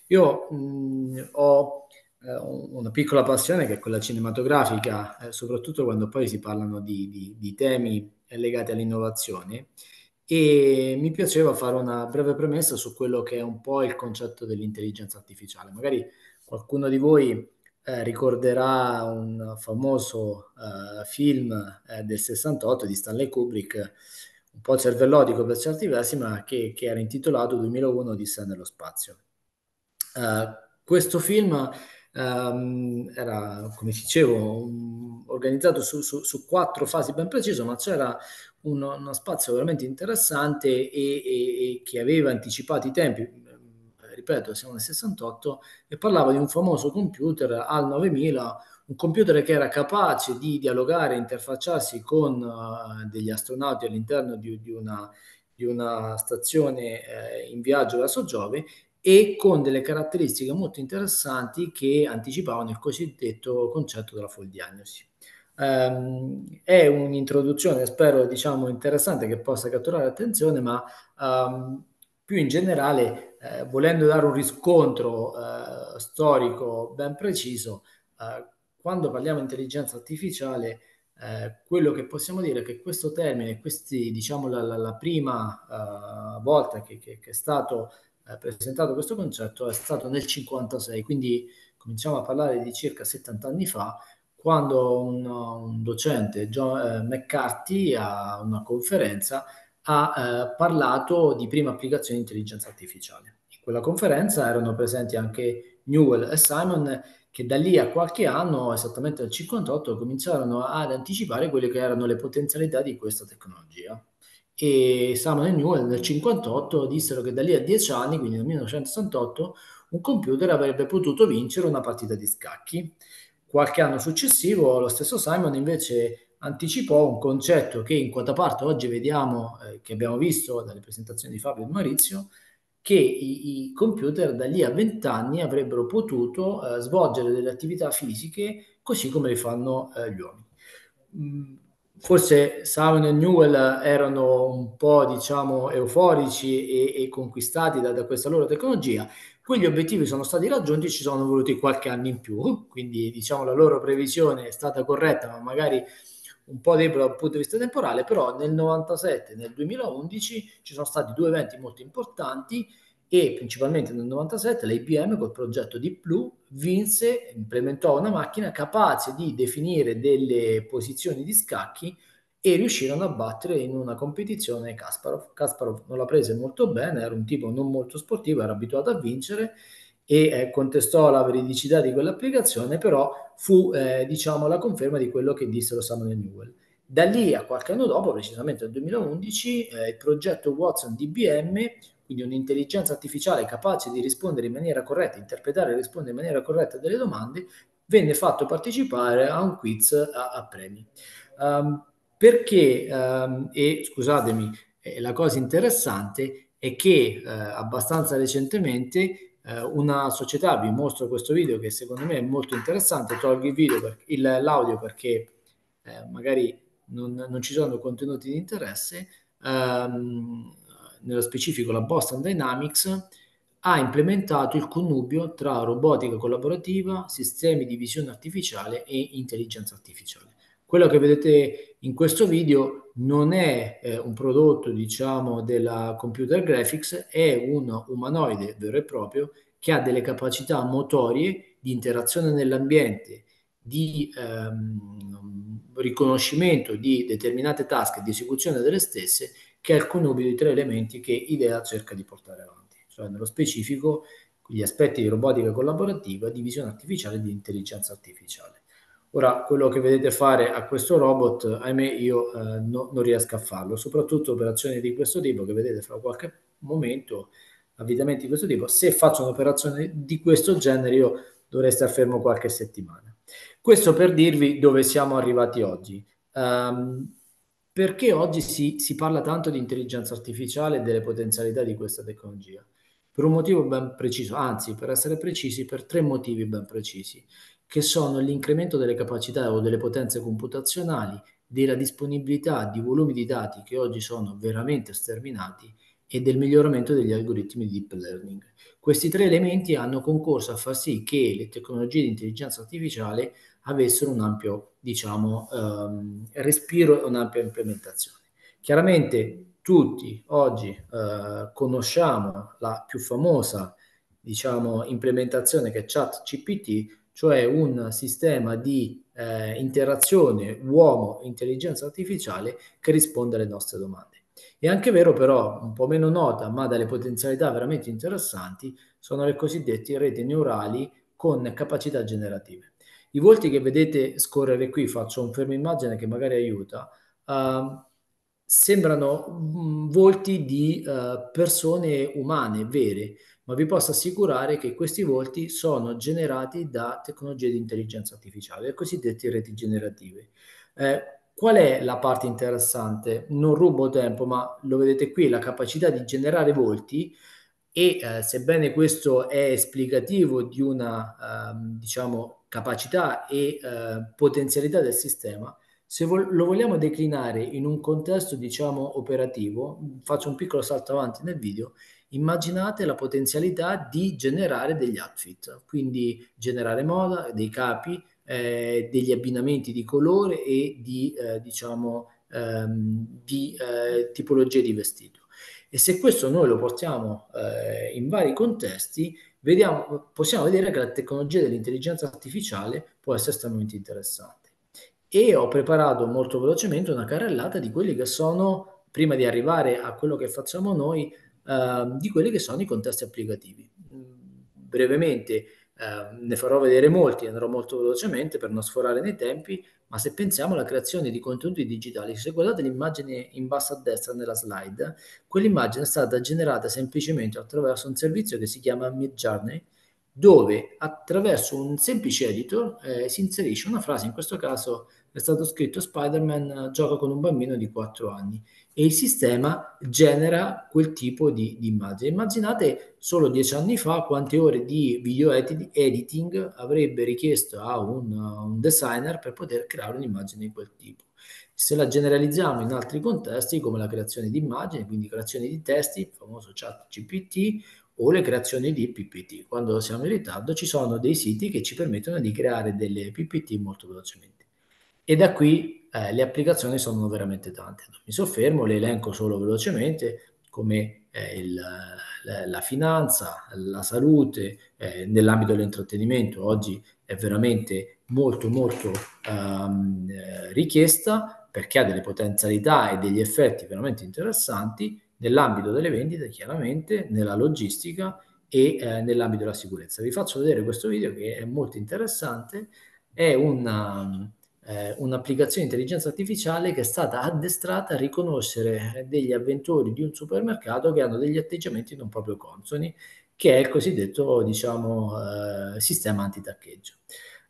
Io mh, mm, ho eh, una piccola passione che è quella cinematografica, eh, soprattutto quando poi si parlano di, di, di temi legati all'innovazione e mi piaceva fare una breve premessa su quello che è un po' il concetto dell'intelligenza artificiale. Magari qualcuno di voi eh, ricorderà un famoso eh, film eh, del 68 di Stanley Kubrick, un po' cervellotico per certi versi, ma che, che era intitolato 2001 di nello spazio. Eh, questo film ehm, era, come dicevo, un organizzato su, su, su quattro fasi ben precise, ma c'era uno, uno spazio veramente interessante e, e, e che aveva anticipato i tempi eh, ripeto, siamo nel 68, e parlava di un famoso computer al 9000, un computer che era capace di dialogare, interfacciarsi con uh, degli astronauti all'interno di, di, una, di una, stazione eh, in viaggio verso Giove e con delle caratteristiche molto interessanti che anticipavano il cosiddetto concetto della full diagnosi. Um, è un'introduzione, spero, diciamo, interessante che possa catturare l'attenzione, ma um, più in generale, eh, volendo dare un riscontro eh, storico ben preciso, eh, quando parliamo di intelligenza artificiale, eh, quello che possiamo dire è che questo termine, questi, diciamo, la, la, la prima eh, volta che, che, che, è stato eh, presentato questo concetto è stato nel 1956, quindi cominciamo a parlare di circa 70 anni fa, quando un, un docente, John eh, McCarthy, a una conferenza ha eh, parlato di prima applicazione di intelligenza artificiale. In quella conferenza erano presenti anche Newell e Simon che da lì a qualche anno, esattamente nel 58, cominciarono ad anticipare quelle che erano le potenzialità di questa tecnologia. E Simon e Newell nel 58 dissero che da lì a dieci anni, quindi nel 1968, un computer avrebbe potuto vincere una partita di scacchi Qualche anno successivo lo stesso Simon invece anticipò un concetto che in quota parte oggi vediamo, eh, che abbiamo visto dalle presentazioni di Fabio e Maurizio, che i, i computer da lì a vent'anni avrebbero potuto eh, svolgere delle attività fisiche così come le fanno eh, gli uomini. Mm, forse Simon e Newell erano un po' diciamo euforici e, e conquistati da, da, questa loro tecnologia, Qui gli obiettivi sono stati raggiunti, ci sono voluti qualche anno in più, quindi diciamo la loro previsione è stata corretta, ma magari un po' debole dal punto di vista temporale, però nel 97 e nel 2011 ci sono stati due eventi molto importanti e principalmente nel 97 l'IBM col progetto Deep Blue vinse, implementò una macchina capace di definire delle posizioni di scacchi e riuscirono a battere in una competizione Kasparov. Kasparov non la prese molto bene, era un tipo non molto sportivo, era abituato a vincere e eh, contestò la veridicità di quell'applicazione, però fu eh, diciamo la conferma di quello che dissero Samuel Newell. Da lì a qualche anno dopo, precisamente nel 2011, eh, il progetto Watson DBM, quindi un'intelligenza artificiale capace di rispondere in maniera corretta, interpretare e rispondere in maniera corretta delle domande, venne fatto partecipare a un quiz a, a premi. Um, perché, ehm, e scusatemi, eh, la cosa interessante è che eh, abbastanza recentemente eh, una società, vi mostro questo video che secondo me è molto interessante, tolgo il video per, il, l'audio perché eh, magari non, non, ci sono contenuti di interesse, ehm, nello specifico la Boston Dynamics, ha implementato il connubio tra robotica collaborativa, sistemi di visione artificiale e intelligenza artificiale. Quello che vedete in questo video non è eh, un prodotto, diciamo, della computer graphics, è un umanoide vero e proprio che ha delle capacità motorie di interazione nell'ambiente, di ehm, riconoscimento di determinate tasche, di esecuzione delle stesse, che è il connubio di tre elementi che IDEA cerca di portare avanti, cioè nello specifico gli aspetti di robotica collaborativa, di visione artificiale e di intelligenza artificiale. Ora, quello che vedete fare a questo robot, ahimè, io eh, no, non riesco a farlo, soprattutto operazioni di questo tipo che vedete fra qualche momento, avvitamenti di questo tipo. Se faccio un'operazione di questo genere, io dovrei star fermo qualche settimana. Questo per dirvi dove siamo arrivati oggi. Um, perché oggi si, si parla tanto di intelligenza artificiale e delle potenzialità di questa tecnologia? Per un motivo ben preciso, anzi, per essere precisi, per tre motivi ben precisi che sono l'incremento delle capacità o delle potenze computazionali, della disponibilità di volumi di dati che oggi sono veramente sterminati e del miglioramento degli algoritmi di deep learning. Questi tre elementi hanno concorso a far sì che le tecnologie di intelligenza artificiale avessero un ampio diciamo, ehm, respiro e un'ampia implementazione. Chiaramente tutti oggi eh, conosciamo la più famosa diciamo, implementazione che è ChatGPT, cioè un sistema di eh, interazione uomo-intelligenza artificiale che risponde alle nostre domande. È anche vero però, un po' meno nota, ma dalle potenzialità veramente interessanti, sono le cosiddette reti neurali con capacità generative. I volti che vedete scorrere qui, faccio un fermo immagine che magari aiuta, uh, sembrano mm, volti di uh, persone umane, vere, ma vi posso assicurare che questi volti sono generati da tecnologie di intelligenza artificiale, le cosiddette reti generative. Eh, qual è la parte interessante? Non rubo tempo, ma lo vedete qui, la capacità di generare volti e eh, sebbene questo è esplicativo di una eh, diciamo, capacità e eh, potenzialità del sistema, se vo- lo vogliamo declinare in un contesto, diciamo, operativo, faccio un piccolo salto avanti nel video, immaginate la potenzialità di generare degli outfit, quindi generare moda, dei capi, eh, degli abbinamenti di colore e di, eh, diciamo, ehm, di eh, tipologie di vestito. E se questo noi lo portiamo eh, in vari contesti, vediamo, possiamo vedere che la tecnologia dell'intelligenza artificiale può essere estremamente interessante e ho preparato molto velocemente una carrellata di quelli che sono, prima di arrivare a quello che facciamo noi, eh, di quelli che sono i contesti applicativi. Mm, brevemente eh, ne farò vedere molti, andrò molto velocemente per non sforare nei tempi, ma se pensiamo alla creazione di contenuti digitali, se guardate l'immagine in basso a destra nella slide, quell'immagine è stata generata semplicemente attraverso un servizio che si chiama Midjourney, dove attraverso un semplice editor eh, si inserisce una frase, in questo caso è stato scritto Spider-Man eh, gioca con un bambino di 4 anni e il sistema genera quel tipo di, di immagine. Immaginate solo 10 anni fa quante ore di video edit- editing avrebbe richiesto a un, eh, un designer per poter creare un'immagine di quel tipo. Se la generalizziamo in altri contesti come la creazione di immagini, quindi creazione di testi, il famoso chat GPT, o le creazioni di PPT. Quando siamo in ritardo ci sono dei siti che ci permettono di creare delle PPT molto velocemente. E da qui eh, le applicazioni sono veramente tante. Non mi soffermo, le elenco solo velocemente come eh, il, la, la, finanza, la salute, eh, nell'ambito dell'intrattenimento. Oggi è veramente molto molto ehm, eh, richiesta perché ha delle potenzialità e degli effetti veramente interessanti nell'ambito delle vendite, chiaramente, nella logistica e eh, nell'ambito della sicurezza. Vi faccio vedere questo video che è molto interessante, è una, eh, un'applicazione di intelligenza artificiale che è stata addestrata a riconoscere eh, degli avventori di un supermercato che hanno degli atteggiamenti non proprio consoni, che è il cosiddetto diciamo, eh, sistema antitaccheggio.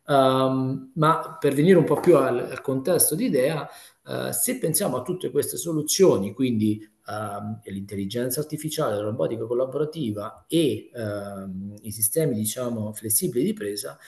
Um, ma per venire un po' più al, al contesto d'idea, uh, eh, se pensiamo a tutte queste soluzioni, quindi ehm, l'intelligenza artificiale, la robotica collaborativa e ehm, i sistemi diciamo, flessibili di presa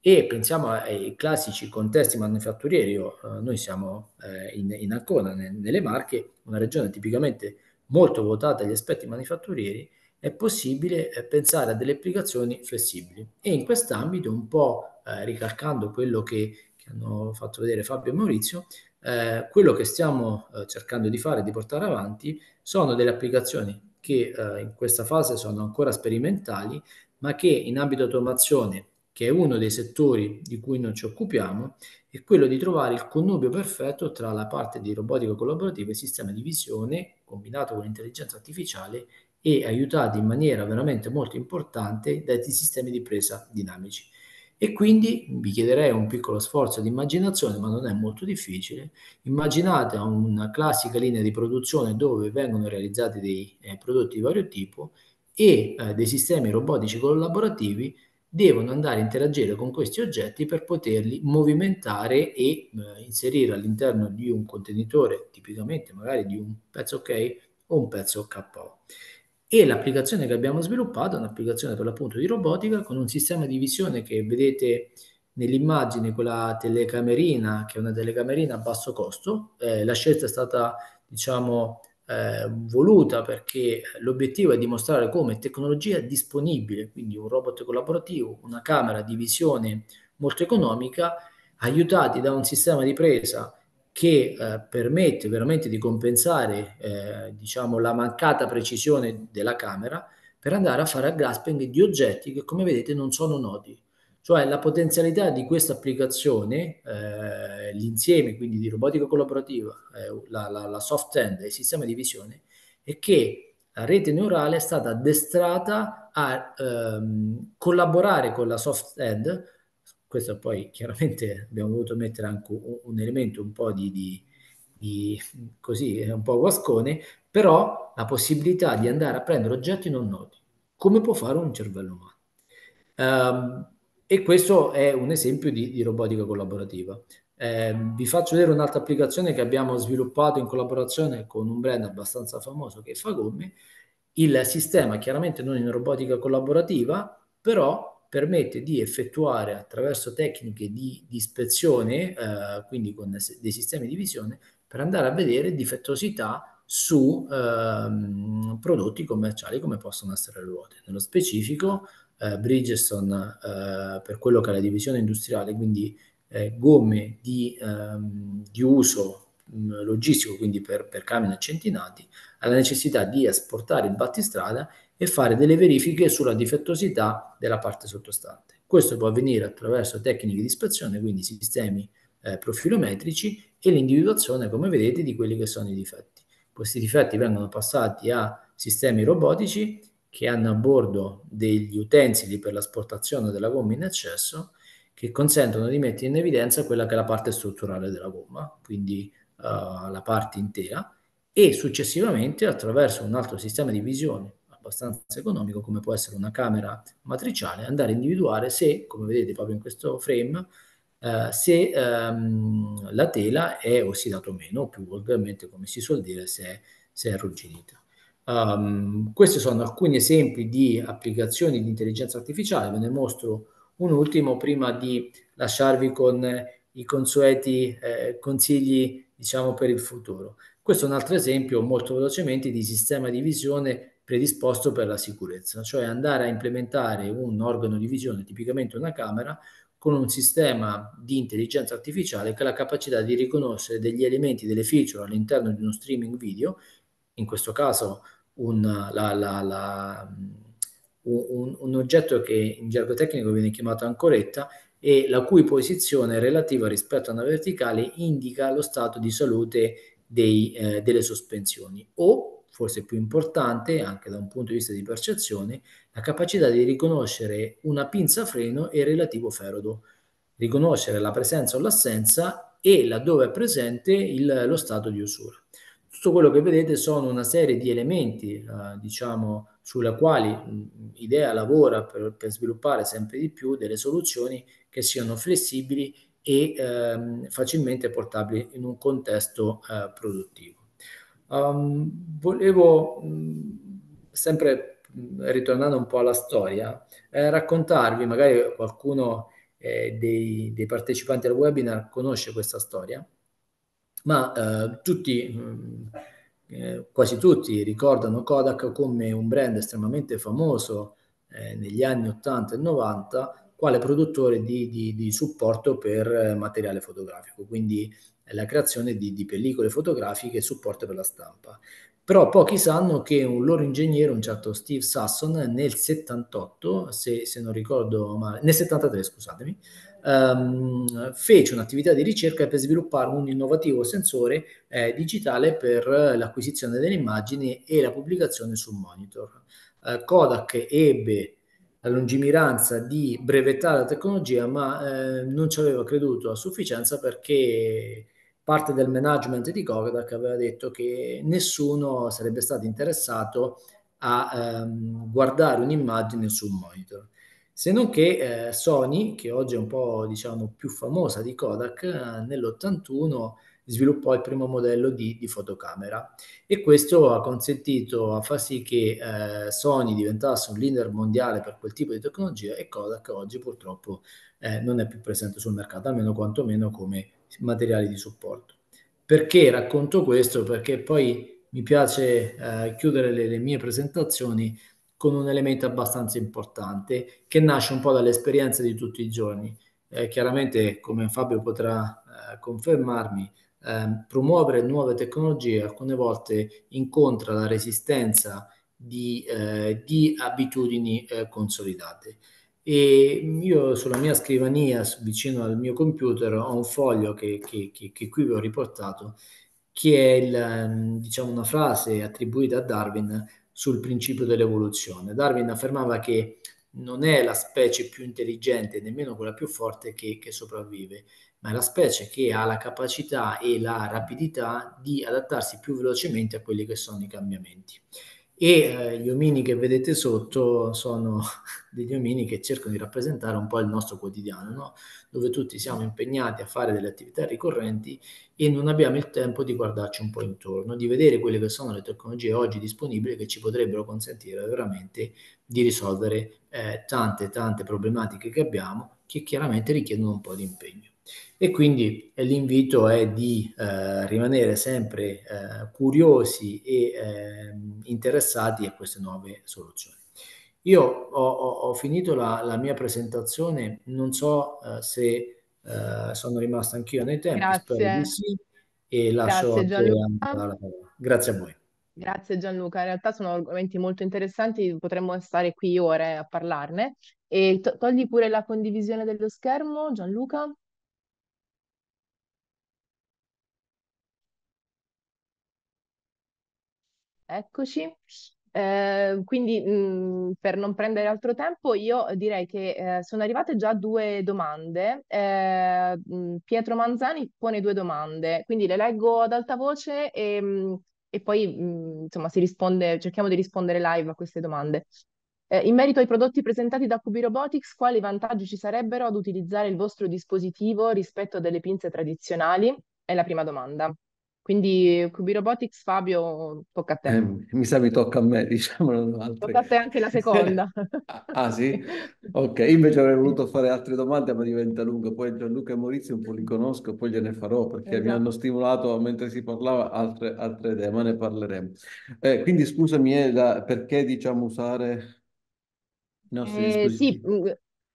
e pensiamo ai classici contesti manifatturieri, Io, eh, noi siamo eh, in, in, Ancona, ne, nelle Marche, una regione tipicamente molto votata agli aspetti manifatturieri, è possibile eh, pensare a delle applicazioni flessibili. E in quest'ambito, un po' eh, ricalcando quello che, che hanno fatto vedere Fabio e Maurizio, eh, quello che stiamo eh, cercando di fare, di portare avanti, sono delle applicazioni che eh, in questa fase sono ancora sperimentali, ma che in ambito automazione, che è uno dei settori di cui noi ci occupiamo, è quello di trovare il connubio perfetto tra la parte di robotica collaborativa e sistema di visione combinato con l'intelligenza artificiale e aiutati in maniera veramente molto importante dai sistemi di presa dinamici. E quindi vi chiederei un piccolo sforzo di immaginazione, ma non è molto difficile. Immaginate una classica linea di produzione dove vengono realizzati dei eh, prodotti di vario tipo e eh, dei sistemi robotici collaborativi devono andare a interagire con questi oggetti per poterli movimentare e eh, inserire all'interno di un contenitore, tipicamente magari di un pezzo OK o un pezzo KO e l'applicazione che abbiamo sviluppato è un'applicazione per l'appunto di robotica con un sistema di visione che vedete nell'immagine con la telecamerina, che è una telecamerina a basso costo. Eh, la scelta è stata, diciamo, eh, voluta perché l'obiettivo è dimostrare come tecnologia disponibile, quindi un robot collaborativo, una camera di visione molto economica, aiutati da un sistema di presa che eh, permette veramente di compensare eh, diciamo, la mancata precisione della camera per andare a fare a grasping di oggetti che come vedete non sono noti. Cioè la potenzialità di questa applicazione, eh, l'insieme quindi di robotica collaborativa, eh, la, la, la soft end e il sistema di visione, è che la rete neurale è stata addestrata a ehm, collaborare con la soft end questo poi chiaramente abbiamo voluto mettere anche un, un elemento un po' di, di, di così, eh, un po' guascone, però la possibilità di andare a prendere oggetti non noti, come può fare un cervello umano. Um, e questo è un esempio di, di robotica collaborativa. Eh, vi faccio vedere un'altra applicazione che abbiamo sviluppato in collaborazione con un brand abbastanza famoso che fa gomme. Il sistema chiaramente non in robotica collaborativa, però permette di effettuare attraverso tecniche di, ispezione, eh, quindi con dei sistemi di visione, per andare a vedere difettosità su ehm, prodotti commerciali come possono essere le ruote. Nello specifico, eh, Bridgestone, eh, per quello che è la divisione industriale, quindi eh, gomme di, ehm, di uso mh, mm, logistico, quindi per, per camion accentinati, ha la necessità di esportare il battistrada e fare delle verifiche sulla difettosità della parte sottostante. Questo può avvenire attraverso tecniche di ispezione, quindi sistemi eh, profilometrici e l'individuazione, come vedete, di quelli che sono i difetti. Questi difetti vengono passati a sistemi robotici che hanno a bordo degli utensili per l'asportazione della gomma in eccesso che consentono di mettere in evidenza quella che è la parte strutturale della gomma, quindi uh, la parte intera, e successivamente attraverso un altro sistema di visione abbastanza economico come può essere una camera matriciale, andare a individuare se, come vedete proprio in questo frame, eh, se ehm, la tela è ossidata o meno, o più volgarmente come si suol dire, se è, se è arrugginita. Um, ehm, questi sono alcuni esempi di applicazioni di intelligenza artificiale, ve ne mostro un ultimo prima di lasciarvi con i consueti eh, consigli diciamo per il futuro. Questo è un altro esempio molto velocemente di sistema di visione predisposto per la sicurezza, cioè andare a implementare un organo di visione, tipicamente una camera, con un sistema di intelligenza artificiale che ha la capacità di riconoscere degli elementi, delle feature all'interno di uno streaming video, in questo caso un, la, la, la, un, un oggetto che in gergo tecnico viene chiamato ancoretta e la cui posizione relativa rispetto a una verticale indica lo stato di salute dei, eh, delle sospensioni o forse più importante anche da un punto di vista di percezione, la capacità di riconoscere una pinza freno e il relativo ferodo, riconoscere la presenza o l'assenza e laddove è presente il, lo stato di usura. Tutto quello che vedete sono una serie di elementi, eh, diciamo, sulla quali Idea lavora per, per, sviluppare sempre di più delle soluzioni che siano flessibili e ehm, facilmente portabili in un contesto eh, produttivo. Um, volevo, mh, sempre ritornando un po' alla storia, eh, raccontarvi, magari qualcuno eh, dei, dei, partecipanti al webinar conosce questa storia, ma eh, tutti, mh, eh, quasi tutti ricordano Kodak come un brand estremamente famoso eh, negli anni 80 e 90 quale produttore di, di, di supporto per eh, materiale fotografico, quindi la creazione di, di pellicole fotografiche e supporto per la stampa. Però pochi sanno che un loro ingegnere, un certo Steve Sasson, nel 78, se, se non ricordo male, nel 73 scusatemi, Um, fece un'attività di ricerca per sviluppare un innovativo sensore eh, digitale per l'acquisizione delle immagini e la pubblicazione su monitor. Eh, Kodak ebbe la lungimiranza di brevettare la tecnologia, ma eh, non ci aveva creduto a sufficienza perché parte del management di Kodak aveva detto che nessuno sarebbe stato interessato a ehm, guardare un'immagine su un monitor. Se non che eh, Sony, che oggi è un po' diciamo, più famosa di Kodak, eh, nell'81 sviluppò il primo modello di, di fotocamera e questo ha consentito, a far sì che eh, Sony diventasse un leader mondiale per quel tipo di tecnologia e Kodak oggi purtroppo eh, non è più presente sul mercato, almeno quantomeno come materiali di supporto. Perché racconto questo? Perché poi mi piace eh, chiudere le, le mie presentazioni con un elemento abbastanza importante che nasce un po' dall'esperienza di tutti i giorni. Eh, chiaramente, come Fabio potrà eh, confermarmi, Ehm, promuovere nuove tecnologie alcune volte incontra la resistenza di, eh, di abitudini eh, consolidate. E io sulla mia scrivania, vicino al mio computer, ho un foglio che, che, che, che qui vi ho riportato, che è il, ehm, diciamo, una frase attribuita a Darwin sul principio dell'evoluzione. Darwin affermava che non è la specie più intelligente, nemmeno quella più forte, che, che sopravvive, ma è la specie che ha la capacità e la rapidità di adattarsi più velocemente a quelli che sono i cambiamenti. E eh, gli omini che vedete sotto sono degli omini che cercano di rappresentare un po' il nostro quotidiano, no? dove tutti siamo impegnati a fare delle attività ricorrenti e non abbiamo il tempo di guardarci un po' intorno, di vedere quelle che sono le tecnologie oggi disponibili che ci potrebbero consentire veramente di risolvere eh, tante tante problematiche che abbiamo che chiaramente richiedono un po' di impegno. E quindi eh, l'invito è di eh, rimanere sempre eh, curiosi e ehm, interessati a queste nuove soluzioni. Io ho, ho, ho finito la, la, mia presentazione, non so eh, se eh, sono rimasto anch'io nei tempi, Grazie. spero di sì, e lascio Grazie, a la parola. Grazie a voi. Grazie Gianluca, in realtà sono argomenti molto interessanti, potremmo stare qui ore a parlarne. E to- togli pure la condivisione dello schermo, Gianluca. Eccoci. Eh, quindi, mh, mm, per non prendere altro tempo, io direi che eh, sono arrivate già due domande. Eh, mh, mm, Pietro Manzani pone due domande, quindi le leggo ad alta voce e, mh, mm, e poi, insomma, si risponde, cerchiamo di rispondere live a queste domande. Eh, in merito ai prodotti presentati da Cubi Robotics, quali vantaggi ci sarebbero ad utilizzare il vostro dispositivo rispetto a delle pinze tradizionali? È la prima domanda. Quindi QB Robotics, Fabio, tocca a te. Eh, mi sa mi tocca a me, diciamo. Tocca a te anche la seconda. Ah, ah sì? Ok, invece avrei voluto fare altre domande, ma diventa lungo. Poi Gianluca e Maurizio un po' li conosco, poi gliene farò, perché esatto. mi hanno stimolato mentre si parlava altre, altre idee, ma ne parleremo. Eh, quindi scusami, Eda, eh, perché diciamo usare... I nostri Eh, sì,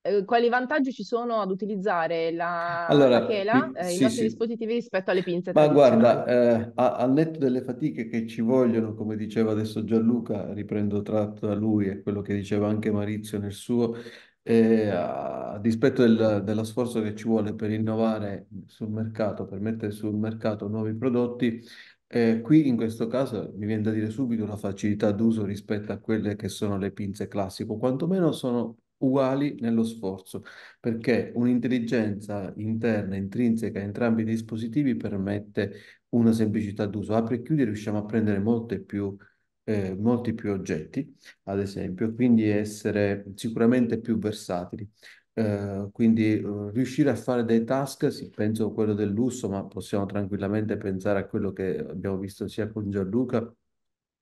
Ehm, quali vantaggi ci sono ad utilizzare la allora, rachela, eh, sì, nostri sì. dispositivi rispetto alle pinze? Ma guarda, eh, al netto delle fatiche che ci vogliono, come diceva adesso Gianluca, riprendo tratto da lui e quello che diceva anche Marizio nel suo, eh, a dispetto del, dello sforzo che ci vuole per innovare sul mercato, per mettere sul mercato nuovi prodotti, eh, qui in questo caso mi viene da dire subito una facilità d'uso rispetto a quelle che sono le pinze classico, quantomeno sono uguali nello sforzo, perché un'intelligenza interna, intrinseca a entrambi i dispositivi permette una semplicità d'uso. Apri e chiudi riusciamo a prendere molte più eh, molti più oggetti, ad esempio, quindi essere sicuramente più versatili. Eh, quindi eh, riuscire a fare dei task, sì, penso a quello del lusso, ma possiamo tranquillamente pensare a quello che abbiamo visto sia con Gianluca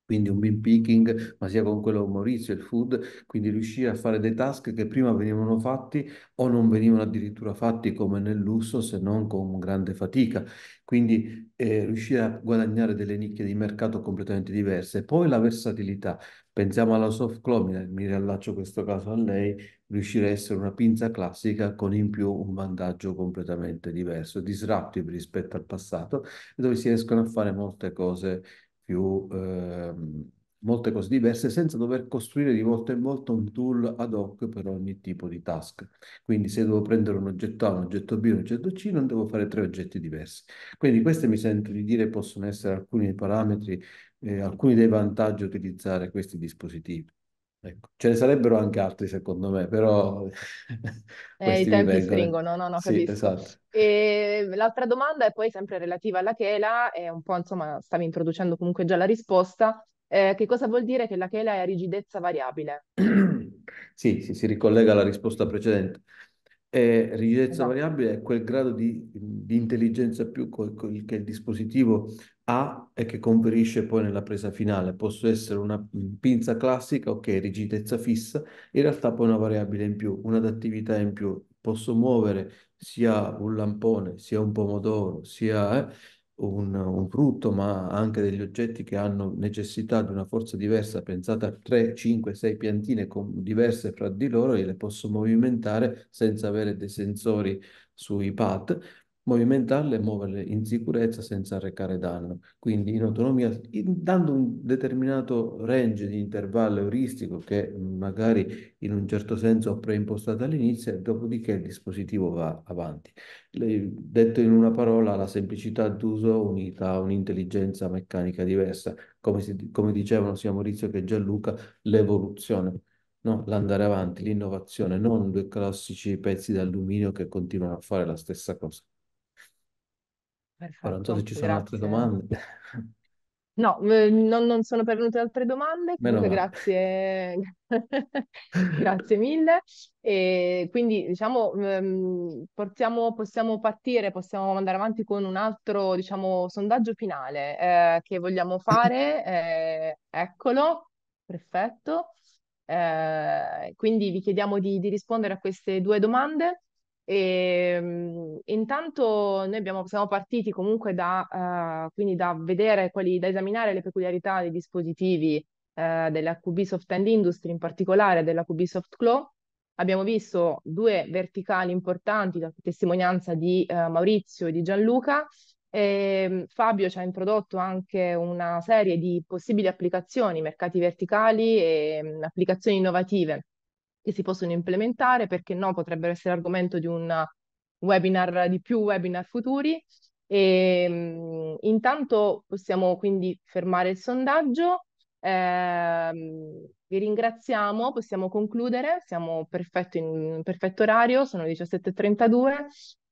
quindi un meal picking, ma sia con quello con Maurizio, il food, quindi riuscire a fare dei task che prima venivano fatti o non venivano addirittura fatti come nel lusso, se non con grande fatica. Quindi eh, riuscire a guadagnare delle nicchie di mercato completamente diverse. Poi la versatilità. Pensiamo alla soft clone, mi riallaccio questo caso a lei, riuscire a essere una pinza classica con in più un vantaggio completamente diverso, disruptive rispetto al passato, dove si riescono a fare molte cose più, eh, molte cose diverse senza dover costruire di volta in volta un tool ad hoc per ogni tipo di task. Quindi se devo prendere un oggetto A, un oggetto B, un oggetto C, non devo fare tre oggetti diversi. Quindi questi mi sento di dire possono essere alcuni dei parametri, eh, alcuni dei vantaggi a utilizzare questi dispositivi. Ecco. Ce ne sarebbero anche altri, secondo me, però Eh, i mi tempi vengono. stringono, no, no, Sì, esatto. E l'altra domanda è poi sempre relativa alla chela, è un po', insomma, stavi introducendo comunque già la risposta. Eh, che cosa vuol dire che la chela è a rigidezza variabile? Sì, sì, si ricollega alla risposta precedente. E rigidezza esatto. variabile è quel grado di, di intelligenza più col, col, che il dispositivo ha e che conferisce poi nella presa finale. Posso essere una mm, pinza classica, ok, rigidezza fissa, in realtà poi una variabile in più, un'adattività in più. Posso muovere sia un lampone, sia un pomodoro, sia... Eh, un, un, frutto, ma anche degli oggetti che hanno necessità di una forza diversa, pensate a 3, 5, 6 piantine con, diverse fra di loro, e le posso movimentare senza avere dei sensori sui pad movimentarle e muoverle in sicurezza senza recare danno, quindi in autonomia, in, dando un determinato range di intervallo euristico che magari in un certo senso ho preimpostato all'inizio, dopodiché il dispositivo va avanti. Le, detto in una parola, la semplicità d'uso unita a un'intelligenza meccanica diversa, come, si, come dicevano sia Maurizio che Gianluca, l'evoluzione. No, l'andare avanti, l'innovazione, non due classici pezzi d'alluminio che continuano a fare la stessa cosa. Però non so se Perfetto, ci sono altre grazie. domande. No, eh, non, non sono pervenute altre domande, comunque male. grazie, grazie mille. E quindi diciamo, ehm, portiamo- possiamo partire, possiamo andare avanti con un altro, diciamo, sondaggio finale eh, che vogliamo fare. eh, eccolo, perfetto. Eh, quindi vi chiediamo di, di rispondere a queste due domande. E, ehm, intanto noi abbiamo, siamo partiti comunque da, eh, quindi da vedere quali, da esaminare le peculiarità dei dispositivi eh, della Cubisoft End Industry, in particolare della Cubisoft Claw. Abbiamo visto due verticali importanti, la testimonianza di eh, Maurizio e di Gianluca. E ehm, Fabio ci ha introdotto anche una serie di possibili applicazioni, mercati verticali e mh, mm, applicazioni innovative che si possono implementare, perché no, potrebbero essere argomento di un webinar, di più webinar futuri. E, ehm, mh, intanto possiamo quindi fermare il sondaggio. Eh, vi ringraziamo, possiamo concludere, siamo perfetto in perfetto orario, sono 17.32.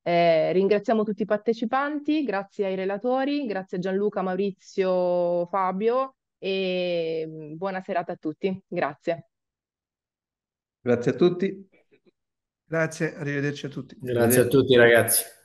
Eh, ringraziamo tutti i partecipanti, grazie ai relatori, grazie a Gianluca, Maurizio, Fabio e mm, buona serata a tutti. Grazie. Grazie a tutti. Grazie, arrivederci a tutti. Grazie a tutti ragazzi.